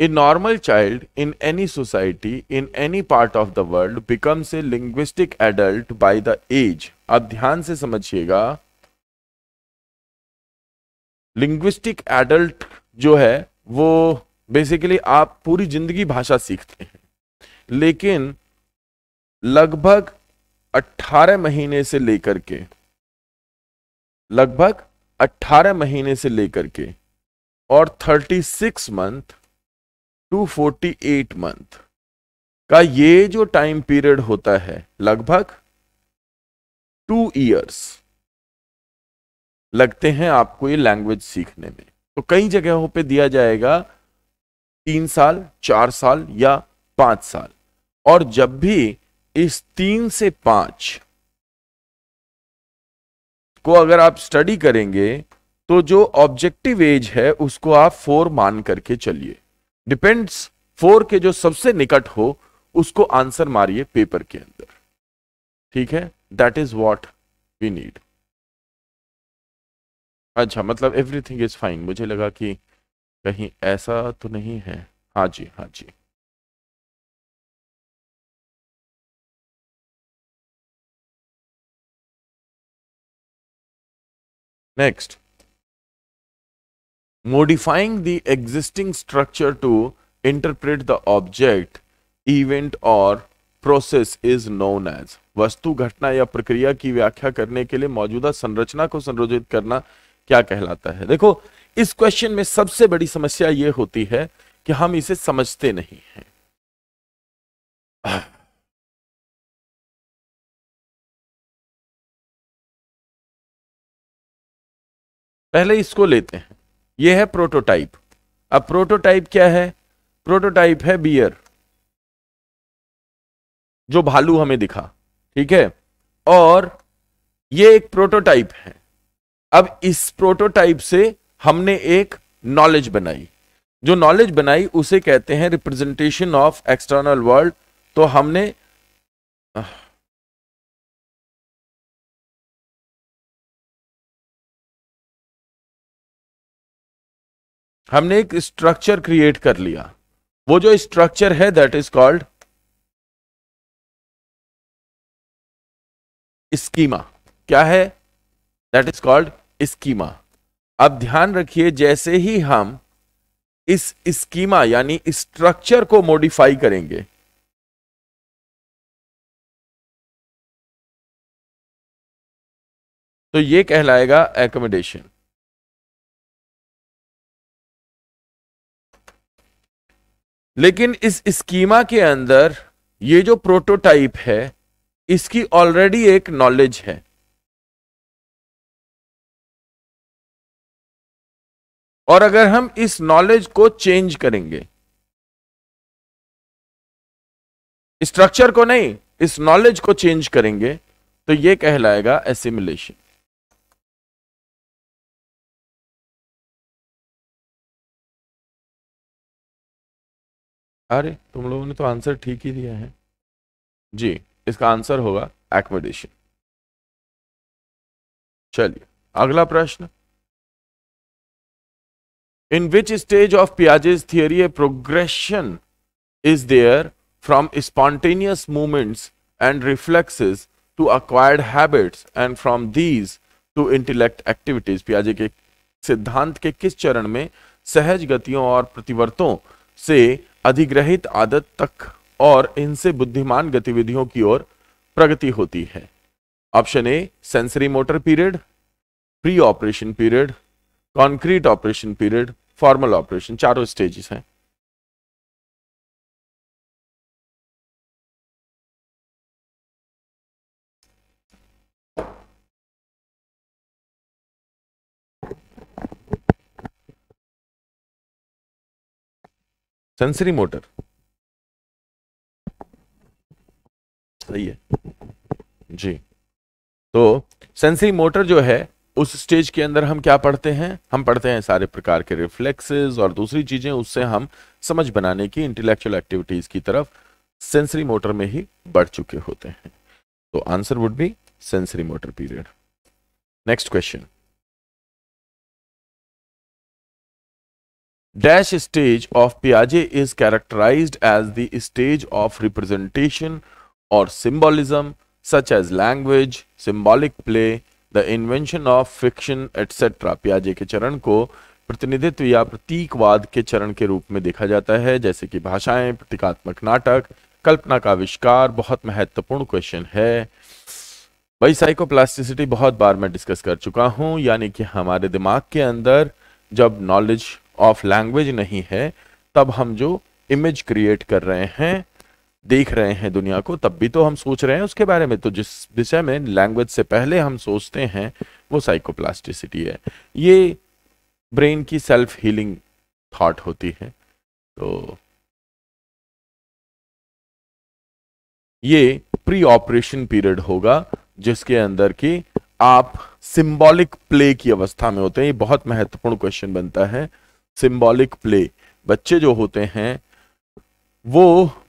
A normal child in any society, in any part of the world, becomes a linguistic adult by the age. आप ध्यान से समझिएगा लिंग्विस्टिक एडल्ट जो है वो बेसिकली आप पूरी जिंदगी भाषा सीखते हैं लेकिन लगभग 18 महीने से लेकर के लगभग 18 महीने से लेकर के और 36 मंथ 248 मंथ का ये जो टाइम पीरियड होता है लगभग टू ईयर्स लगते हैं आपको ये लैंग्वेज सीखने में तो कई जगहों पे दिया जाएगा तीन साल चार साल या पांच साल और जब भी इस तीन से पांच को अगर आप स्टडी करेंगे तो जो ऑब्जेक्टिव एज है उसको आप फोर मान करके चलिए डिपेंड्स फोर के जो सबसे निकट हो उसको आंसर मारिए पेपर के अंदर ठीक है that is what we need अच्छा मतलब एवरीथिंग इज फाइन मुझे लगा कि कहीं ऐसा तो नहीं है हाँ जी हाँ जी next modifying the existing structure to interpret the object event or process is known as वस्तु घटना या प्रक्रिया की व्याख्या करने के लिए मौजूदा संरचना को संयोजित करना क्या कहलाता है देखो इस क्वेश्चन में सबसे बड़ी समस्या ये होती है कि हम इसे समझते नहीं हैं पहले इसको लेते हैं ये है प्रोटोटाइप अब प्रोटोटाइप क्या है प्रोटोटाइप है बियर जो भालू हमें दिखा ठीक है और ये एक प्रोटोटाइप है अब इस प्रोटोटाइप से हमने एक नॉलेज बनाई जो नॉलेज बनाई उसे कहते हैं रिप्रेजेंटेशन ऑफ एक्सटर्नल वर्ल्ड तो हमने हमने एक स्ट्रक्चर क्रिएट कर लिया वो जो स्ट्रक्चर है दैट इज कॉल्ड स्कीमा क्या है दैट इज कॉल्ड स्कीमा अब ध्यान रखिए जैसे ही हम इस स्कीमा यानी स्ट्रक्चर को मॉडिफाई करेंगे तो ये कहलाएगा एकोमोडेशन लेकिन इस स्कीमा के अंदर ये जो प्रोटोटाइप है इसकी ऑलरेडी एक नॉलेज है और अगर हम इस नॉलेज को चेंज करेंगे स्ट्रक्चर को नहीं इस नॉलेज को चेंज करेंगे तो ये कहलाएगा एसिमुलेशन अरे तुम लोगों ने तो आंसर ठीक ही दिया है जी इसका आंसर होगा एक्मोडेशन चलिए अगला प्रश्न in which stage of Piaget's theory a progression is there from spontaneous movements and reflexes to acquired habits and from these to intellect activities पियाजे के सिद्धांत के किस चरण में सहज गतियों और प्रतिवर्तों से अधिग्रहित आदत तक और इनसे बुद्धिमान गतिविधियों की ओर प्रगति होती है option A sensory motor period pre operation period concrete operation period formal operation चारों स्टेजेस हैं सेंसरी मोटर सही है जी तो सेंसरी मोटर जो है उस स्टेज के अंदर हम क्या पढ़ते हैं हम पढ़ते हैं सारे प्रकार के रिफ्लेक्सेस और दूसरी चीजें उससे हम समझ बनाने की इंटेलेक्चुअल एक्टिविटीज की तरफ सेंसरी मोटर में ही बढ़ चुके होते हैं तो answer would be sensory motor period next question dash stage of Piaget is characterized as the stage of representation or symbolism such as language, symbolic play, the invention of fiction, etc. Piaget के चरण को प्रतिनिधित्व या प्रतीकवाद के चरण के रूप में देखा जाता है जैसे कि भाषाएं प्रतीकात्मक नाटक कल्पना का आविष्कार बहुत महत्वपूर्ण क्वेश्चन है भाई साइकोप्लास्टिसिटी बहुत बार मैं डिस्कस कर चुका हूं यानी कि हमारे दिमाग के अंदर जब नॉलेज ऑफ लैंग्वेज नहीं है तब हम जो इमेज क्रिएट कर रहे हैं देख रहे हैं दुनिया को तब भी तो हम सोच रहे हैं उसके बारे में तो जिस विषय में लैंग्वेज से पहले हम सोचते हैं वो साइकोप्लास्टिसिटी है ये ब्रेन की सेल्फ हीलिंग थॉट होती है तो ये प्री ऑपरेशन पीरियड होगा जिसके अंदर की आप सिंबॉलिक प्ले की अवस्था में होते हैं ये बहुत महत्वपूर्ण क्वेश्चन बनता है सिंबॉलिक प्ले बच्चे जो होते हैं वो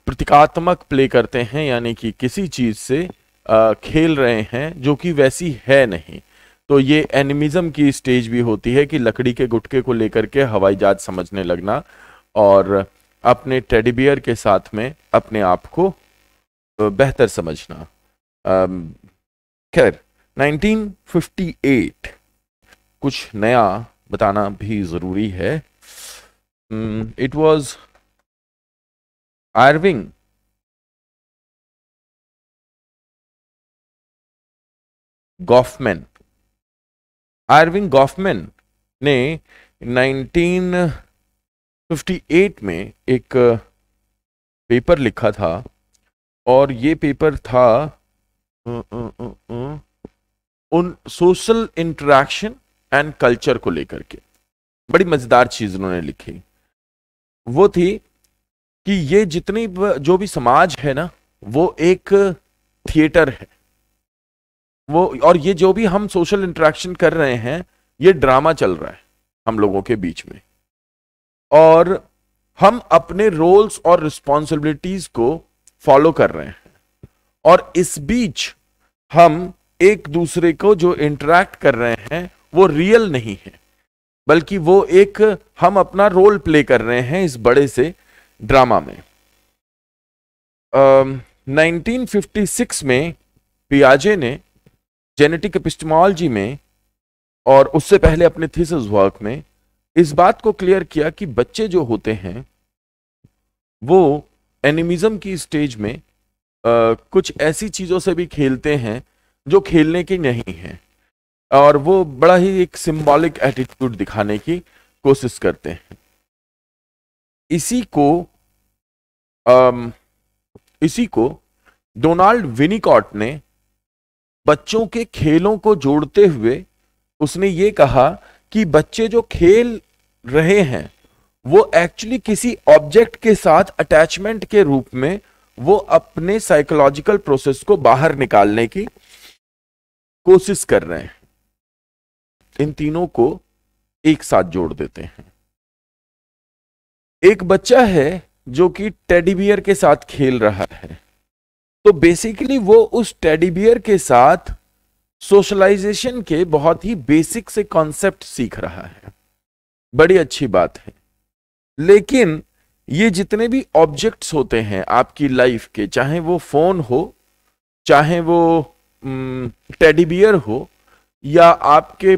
प्रतीकात्मक प्ले करते हैं यानी कि किसी चीज़ से खेल रहे हैं जो कि वैसी है नहीं तो ये एनिमिज्म की स्टेज भी होती है कि लकड़ी के गुटके को लेकर के हवाई जहाज समझने लगना और अपने टेडीबियर के साथ में अपने आप को बेहतर समझना खैर 1958 कुछ नया बताना भी ज़रूरी है um, it was Irving Goffman. Irving Goffman ने 1958 में एक पेपर uh, लिखा था और ये पेपर था uh, uh, उन सोशल इंटरेक्शन एंड कल्चर को लेकर के बड़ी मज़ेदार चीज़ उन्होंने लिखी वो थी कि ये जितनी जो भी समाज है ना वो एक थिएटर है वो और ये जो भी हम सोशल इंटरेक्शन कर रहे हैं ये ड्रामा चल रहा है हम लोगों के बीच में और हम अपने रोल्स और रिस्पॉन्सिबिलिटीज को फॉलो कर रहे हैं और इस बीच हम एक दूसरे को जो इंटरेक्ट कर रहे हैं वो रियल नहीं है बल्कि वो एक हम अपना रोल प्ले कर रहे हैं इस बड़े से ड्रामा में uh, 1956 में पियाजे ने जेनेटिक एपिस्टमोलॉजी में और उससे पहले अपने थीसिस वर्क में इस बात को क्लियर किया कि बच्चे जो होते हैं वो एनिमिज्म की स्टेज में आ, कुछ ऐसी चीज़ों से भी खेलते हैं जो खेलने के नहीं हैं और वो बड़ा ही एक सिंबॉलिक एटीट्यूड दिखाने की कोशिश करते हैं इसी को आम, इसी को डोनाल्ड विनिकॉट ने बच्चों के खेलों को जोड़ते हुए उसने ये कहा कि बच्चे जो खेल रहे हैं वो एक्चुअली किसी ऑब्जेक्ट के साथ अटैचमेंट के रूप में वो अपने साइकोलॉजिकल प्रोसेस को बाहर निकालने की कोशिश कर रहे हैं इन तीनों को एक साथ जोड़ देते हैं एक बच्चा है जो कि टेडी बियर के साथ खेल रहा है तो बेसिकली वो उस टेडी बियर के साथ सोशलाइजेशन के बहुत ही बेसिक से कॉन्सेप्ट सीख रहा है बड़ी अच्छी बात है लेकिन ये जितने भी ऑब्जेक्ट्स होते हैं आपकी लाइफ के चाहे वो फोन हो चाहे वो टेडी बियर हो या आपके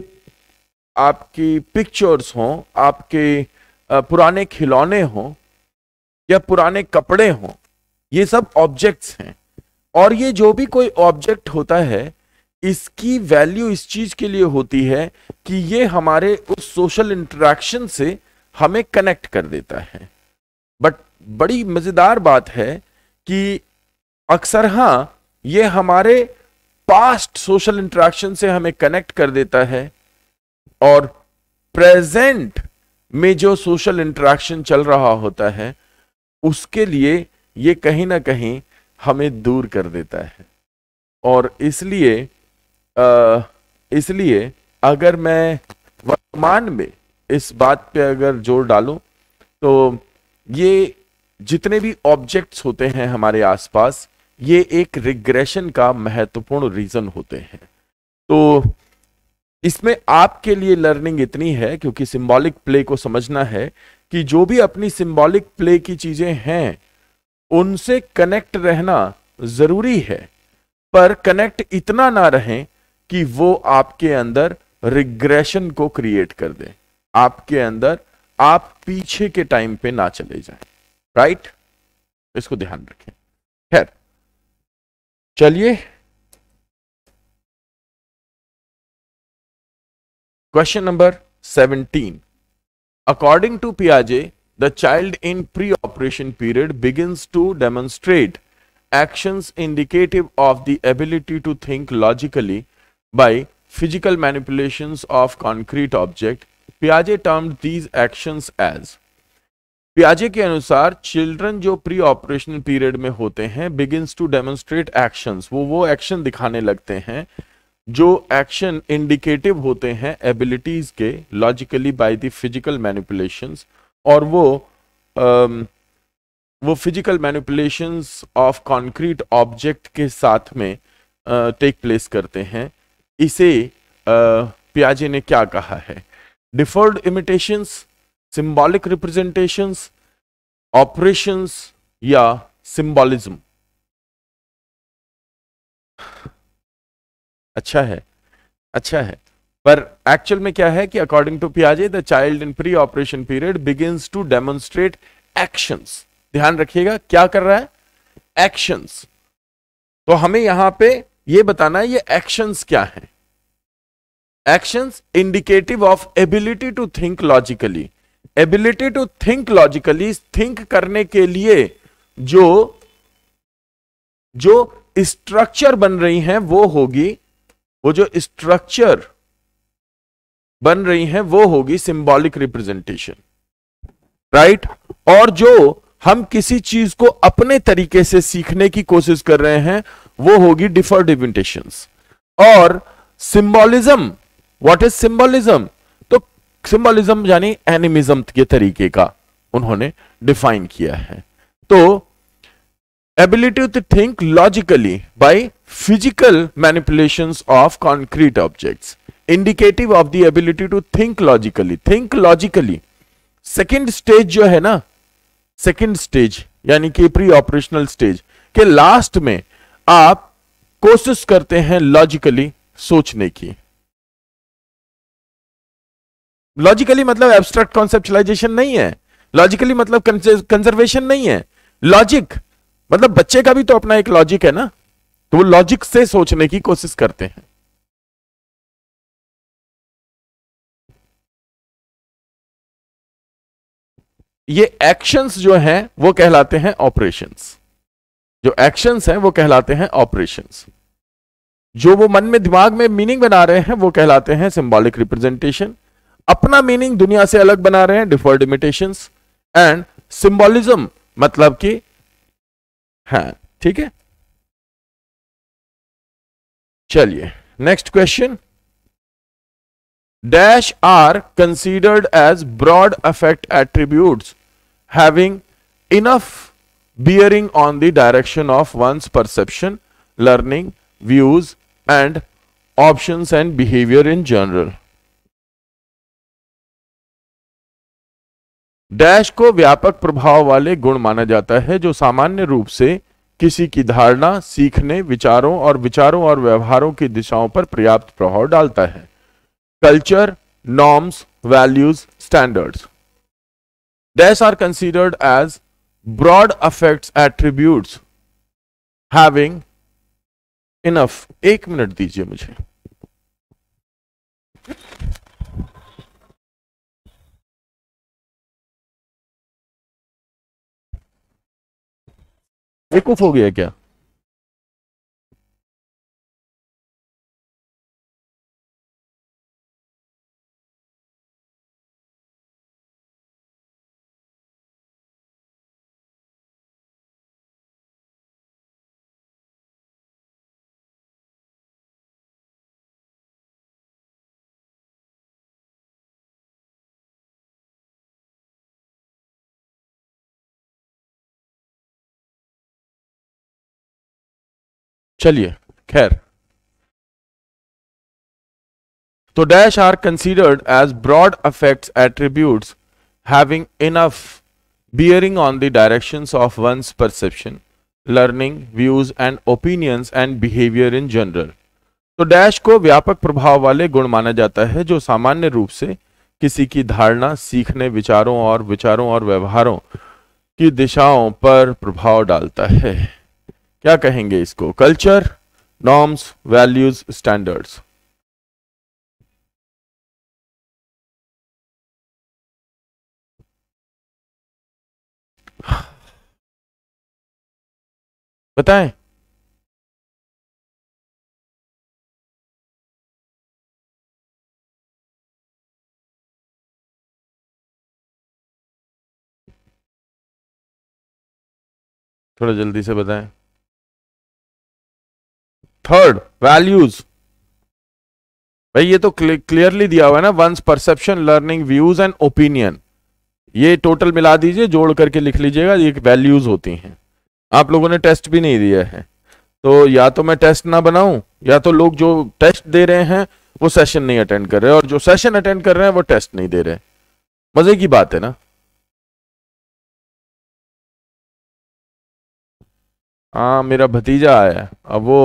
आपकी पिक्चर्स हों आपके पुराने खिलौने हों या पुराने कपड़े हों ये सब ऑब्जेक्ट्स हैं और ये जो भी कोई ऑब्जेक्ट होता है इसकी वैल्यू इस चीज़ के लिए होती है कि ये हमारे उस सोशल इंटरेक्शन से हमें कनेक्ट कर देता है बट बड़ी मज़ेदार बात है कि अक्सर हाँ ये हमारे पास्ट सोशल इंटरेक्शन से हमें कनेक्ट कर देता है और प्रेजेंट में जो सोशल इंटरेक्शन चल रहा होता है उसके लिए ये कहीं ना कहीं हमें दूर कर देता है और इसलिए इसलिए अगर मैं वर्तमान में इस बात पे अगर जोर डालूं तो ये जितने भी ऑब्जेक्ट्स होते हैं हमारे आसपास ये एक रिग्रेशन का महत्वपूर्ण रीजन होते हैं तो इसमें आपके लिए लर्निंग इतनी है क्योंकि सिंबॉलिक प्ले को समझना है कि जो भी अपनी सिंबॉलिक प्ले की चीजें हैं उनसे कनेक्ट रहना जरूरी है पर कनेक्ट इतना ना रहें कि वो आपके अंदर रिग्रेशन को क्रिएट कर दे आपके अंदर आप पीछे के टाइम पे ना चले जाएं राइट इसको ध्यान रखें खैर चलिए question number seventeen according to पियाजे the child in pre operation period begins to demonstrate actions indicative of the ability to think logically by physical manipulation of concrete object पियाजे termed these action as पियाजे के अनुसार children जो pre operation period में होते हैं begins to demonstrate action वो वो action दिखाने लगते हैं जो एक्शन इंडिकेटिव होते हैं एबिलिटीज के logically by the physical manipulations और वो um, वो physical manipulations of concrete object के साथ में टेक प्लेस करते हैं इसे प्याजे ने क्या कहा है deferred imitations symbolic representations operations या सिंबॉलिज्म अच्छा है अच्छा है पर एक्चुअल में क्या है कि अकॉर्डिंग टू पियाजे the child in pre operation period begins to demonstrate actions ध्यान रखिएगा क्या कर रहा है एक्शंस तो हमें यहां पे ये बताना है ये एक्शंस क्या है actions indicative of ability to think logically ability to think logically think करने के लिए जो जो स्ट्रक्चर बन रही हैं वो होगी वो जो स्ट्रक्चर बन रही हैं वो होगी सिंबॉलिक रिप्रेजेंटेशन राइट और जो हम किसी चीज को अपने तरीके से सीखने की कोशिश कर रहे हैं वो होगी डिफर इमिटेशन और सिंबॉलिज्म व्हाट इज सिंबॉलिज्म तो सिंबॉलिज्म यानी एनिमिज्म के तरीके का उन्होंने डिफाइन किया है तो ability to think logically by physical manipulations of concrete objects indicative of the ability to think logically think logically second stage जो है ना second stage यानी कि प्री ऑपरेशनल स्टेज के लास्ट में आप कोशिश करते हैं लॉजिकली सोचने की लॉजिकली मतलब एब्स्ट्रैक्ट कॉन्सेप्चुलाइजेशन नहीं है लॉजिकली मतलब कंजर्वेशन नहीं है लॉजिक मतलब बच्चे का भी तो अपना एक लॉजिक है ना तो वो लॉजिक से सोचने की कोशिश करते हैं ये एक्शंस जो हैं वो कहलाते हैं ऑपरेशंस जो एक्शंस हैं वो कहलाते हैं ऑपरेशंस जो वो मन में दिमाग में मीनिंग बना रहे हैं वो कहलाते हैं सिंबॉलिक रिप्रेजेंटेशन अपना मीनिंग दुनिया से अलग बना रहे हैं डिफॉल्ट इमिटेशंस एंड सिंबॉलिज्म मतलब कि है हाँ, ठीक है चलिए next question dash are considered as broad affect attribute having enough bearing on the direction of one's perception learning views and options and behaviour in general dash को व्यापक प्रभाव वाले गुण माना जाता है जो सामान्य रूप से किसी की धारणा सीखने विचारों और विचारों और व्यवहारों की दिशाओं पर पर्याप्त प्रभाव डालता है culture norms values standards dash are considered as broad affect attribute having enough एक मिनट दीजिए मुझे बेवकूफ हो गया क्या चलिए खैर तो dash are considered as broad affects attribute having enough bearing on the direction of one's perception learning views and opinions and behaviour in general तो डैश को व्यापक प्रभाव वाले गुण माना जाता है जो सामान्य रूप से किसी की धारणा सीखने विचारों और विचारों और व्यवहारों की दिशाओं पर प्रभाव डालता है क्या कहेंगे इसको कल्चर नॉर्म्स वैल्यूज स्टैंडर्ड्स बताएं थोड़ा जल्दी से बताएं थर्ड वैल्यूज भाई ये तो क्लियरली दिया हुआ है ना one's perception learning views and opinion ये टोटल मिला दीजिए जोड़ करके लिख लीजिएगा ये वैल्यूज होती हैं आप लोगों ने टेस्ट भी नहीं दिया है तो या तो मैं टेस्ट ना बनाऊं या तो लोग जो टेस्ट दे रहे हैं वो सेशन नहीं अटेंड कर रहे और जो सेशन अटेंड कर रहे हैं वो टेस्ट नहीं दे रहे मजे की बात है ना हाँ मेरा भतीजा आया अब वो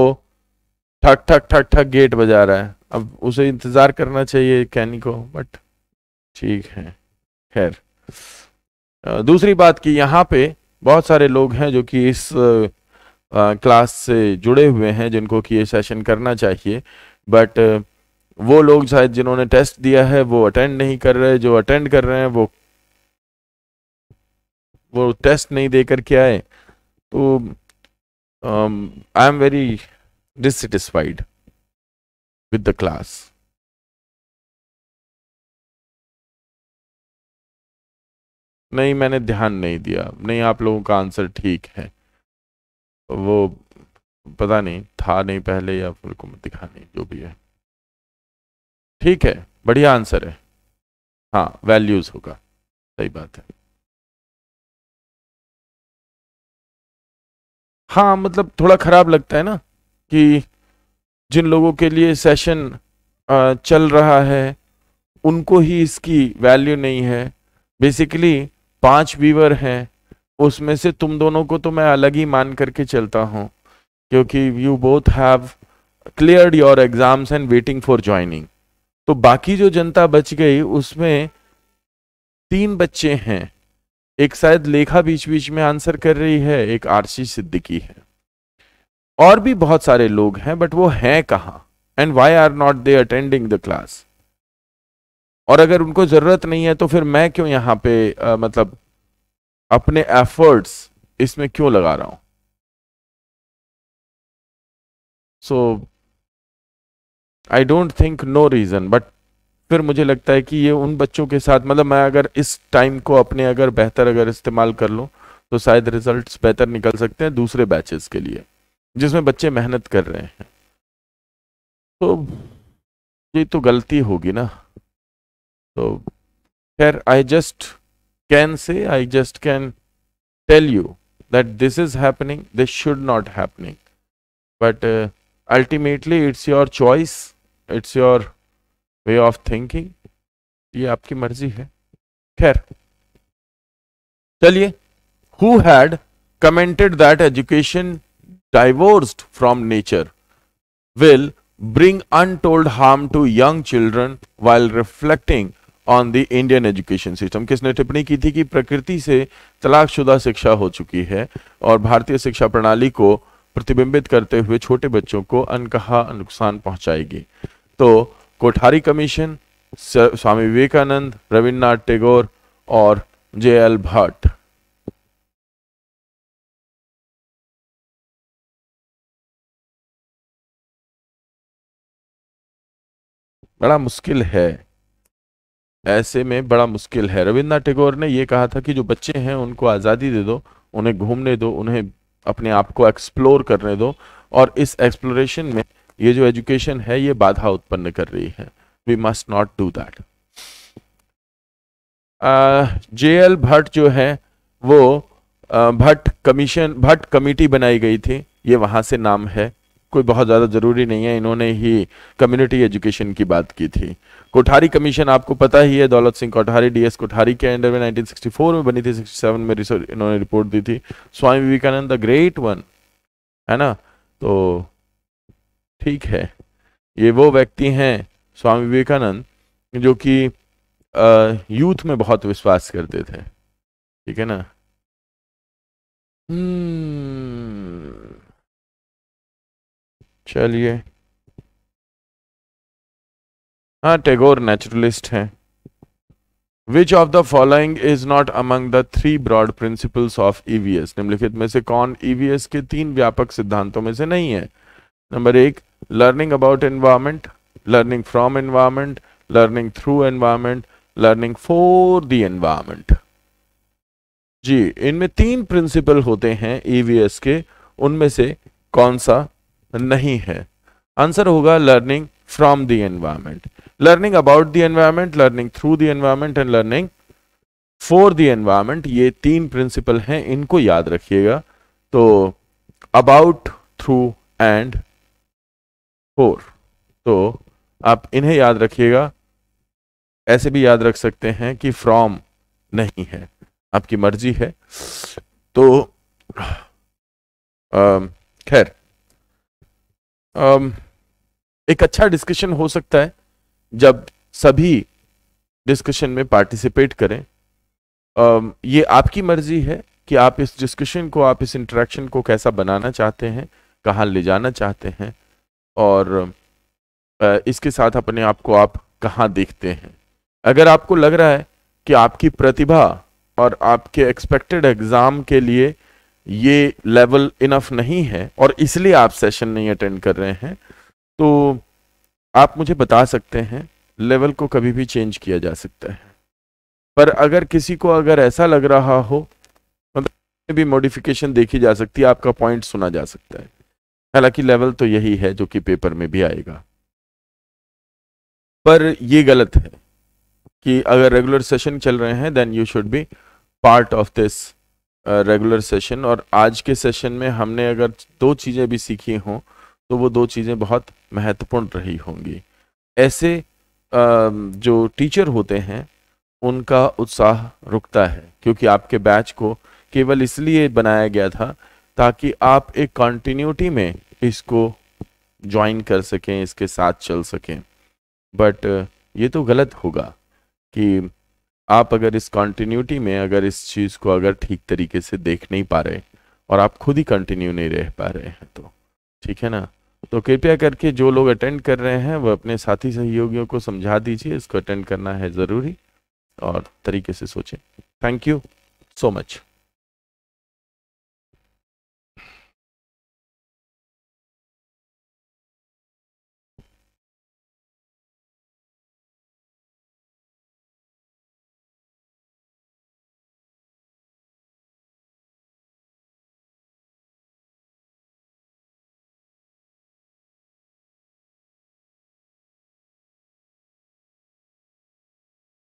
ठक ठक ठक ठक गेट बजा रहा है अब उसे इंतज़ार करना चाहिए कैनी को बट ठीक है खैर दूसरी बात कि यहाँ पे बहुत सारे लोग हैं जो कि इस आ, क्लास से जुड़े हुए हैं जिनको कि ये सेशन करना चाहिए बट वो लोग शायद जिन्होंने टेस्ट दिया है वो अटेंड नहीं कर रहे जो अटेंड कर रहे हैं वो वो टेस्ट नहीं दे करके आए तो I am very dissatisfied with the class. नहीं मैंने ध्यान नहीं दिया नहीं आप लोगों का आंसर ठीक है वो पता नहीं था नहीं पहले या फिर को दिखा नहीं जो भी है ठीक है बढ़िया आंसर है हाँ वैल्यूज होगा सही बात है हाँ मतलब थोड़ा खराब लगता है ना कि जिन लोगों के लिए सेशन चल रहा है उनको ही इसकी वैल्यू नहीं है बेसिकली पांच वीवर हैं उसमें से तुम दोनों को तो मैं अलग ही मान करके चलता हूँ क्योंकि you both have clear your exams and waiting for joining तो बाकी जो जनता बच गई उसमें तीन बच्चे हैं एक शायद लेखा बीच बीच में आंसर कर रही है एक आरसी सिद्दीकी है और भी बहुत सारे लोग हैं बट वो हैं कहाँ and why are not they attending the class और अगर उनको ज़रूरत नहीं है तो फिर मैं क्यों यहां पे आ, मतलब अपने एफर्ट्स इसमें क्यों लगा रहा हूं so I don't think no reason but फिर मुझे लगता है कि ये उन बच्चों के साथ मतलब मैं अगर इस टाइम को अपने अगर बेहतर अगर इस्तेमाल कर लूँ तो शायद रिजल्ट्स बेहतर निकल सकते हैं दूसरे बैचेस के लिए जिसमें बच्चे मेहनत कर रहे हैं तो ये तो गलती होगी ना तो खैर आई just can say I just can tell you that this is happening this should not happening but ultimately it's your choice it's your way of thinking ये आपकी मर्जी है खैर चलिए who had commented that education divorced from nature will bring untold harm to young children while reflecting on the Indian education system किसने टिप्पणी की थी कि प्रकृति से तलाकशुदा शिक्षा हो चुकी है और भारतीय शिक्षा प्रणाली को प्रतिबिंबित करते हुए छोटे बच्चों को अनकहा नुकसान पहुंचाएगी तो कोठारी कमीशन स्वामी विवेकानंद रविन्द्रनाथ टैगोर और जे एल भट्ट बड़ा मुश्किल है ऐसे में बड़ा मुश्किल है रविन्द्रनाथ टैगोर ने यह कहा था कि जो बच्चे हैं उनको आज़ादी दे दो उन्हें घूमने दो उन्हें अपने आप को एक्सप्लोर करने दो और इस एक्सप्लोरेशन में ये जो एजुकेशन है ये बाधा उत्पन्न कर रही है we must not do that J L Bhatt जो है वो भट्ट कमीशन भट्ट कमेटी बनाई गई थी ये वहां से नाम है कोई बहुत ज़्यादा ज़रूरी नहीं है इन्होंने ही कम्युनिटी एजुकेशन की बात की थी कोठारी कमीशन आपको पता ही है दौलत सिंह कोठारी डीएस कोठारी के अंडर में 1964 में बनी थी 67 में रिसर्च इन्होंने रिपोर्ट दी थी Swami Vivekananda the great one है ना तो ठीक है ये वो व्यक्ति हैं स्वामी विवेकानंद जो कि यूथ में बहुत विश्वास करते थे ठीक है ना हम्म hmm. चलिए हाँ टेगोर नेचुरलिस्ट हैं which of the following is not among the three broad principles of EVS निम्नलिखित में से कौन ईवीएस e के तीन व्यापक सिद्धांतों में से नहीं है नंबर एक learning about environment learning from environment learning through environment learning for the environment जी इनमें तीन प्रिंसिपल होते हैं ईवीएस e के उनमें से कौन सा नहीं है आंसर होगा learning from the environment learning about the environment learning through the environment and learning for the environment ये तीन प्रिंसिपल हैं इनको याद रखिएगा तो अबाउट थ्रू एंड फोर तो आप इन्हें याद रखिएगा ऐसे भी याद रख सकते हैं कि फ्रॉम नहीं है आपकी मर्जी है तो खैर Um, एक अच्छा डिस्कशन हो सकता है जब सभी डिस्कशन में पार्टिसिपेट करें um, ये आपकी मर्जी है कि आप इस डिस्कशन को आप इस इंटरेक्शन को कैसा बनाना चाहते हैं कहाँ ले जाना चाहते हैं और uh, इसके साथ अपने आप को आप कहाँ देखते हैं अगर आपको लग रहा है कि आपकी प्रतिभा और आपके एक्सपेक्टेड एग्ज़ाम के लिए ये लेवल इनफ नहीं है और इसलिए आप सेशन नहीं अटेंड कर रहे हैं तो आप मुझे बता सकते हैं लेवल को कभी भी चेंज किया जा सकता है पर अगर किसी को अगर ऐसा लग रहा हो मतलब भी मॉडिफिकेशन देखी जा सकती है आपका पॉइंट सुना जा सकता है हालांकि लेवल तो यही है जो कि पेपर में भी आएगा पर ये गलत है कि अगर रेगुलर सेशन चल रहे हैं then you should be part of this regular session और आज के सेशन में हमने अगर दो चीज़ें भी सीखी हों तो वो दो चीज़ें बहुत महत्वपूर्ण रही होंगी ऐसे जो टीचर होते हैं उनका उत्साह रुकता है क्योंकि आपके बैच को केवल इसलिए बनाया गया था ताकि आप एक कॉन्टीन्यूटी में इसको ज्वाइन कर सकें इसके साथ चल सकें बट ये तो गलत होगा कि आप अगर इस कॉन्टीन्यूटी में अगर इस चीज़ को अगर ठीक तरीके से देख नहीं पा रहे और आप खुद ही कंटिन्यू नहीं रह पा रहे हैं तो ठीक है ना तो कृपया करके जो लोग अटेंड कर रहे हैं वह अपने साथी सहयोगियों को समझा दीजिए इसको अटेंड करना है ज़रूरी और तरीके से सोचें थैंक यू सो मच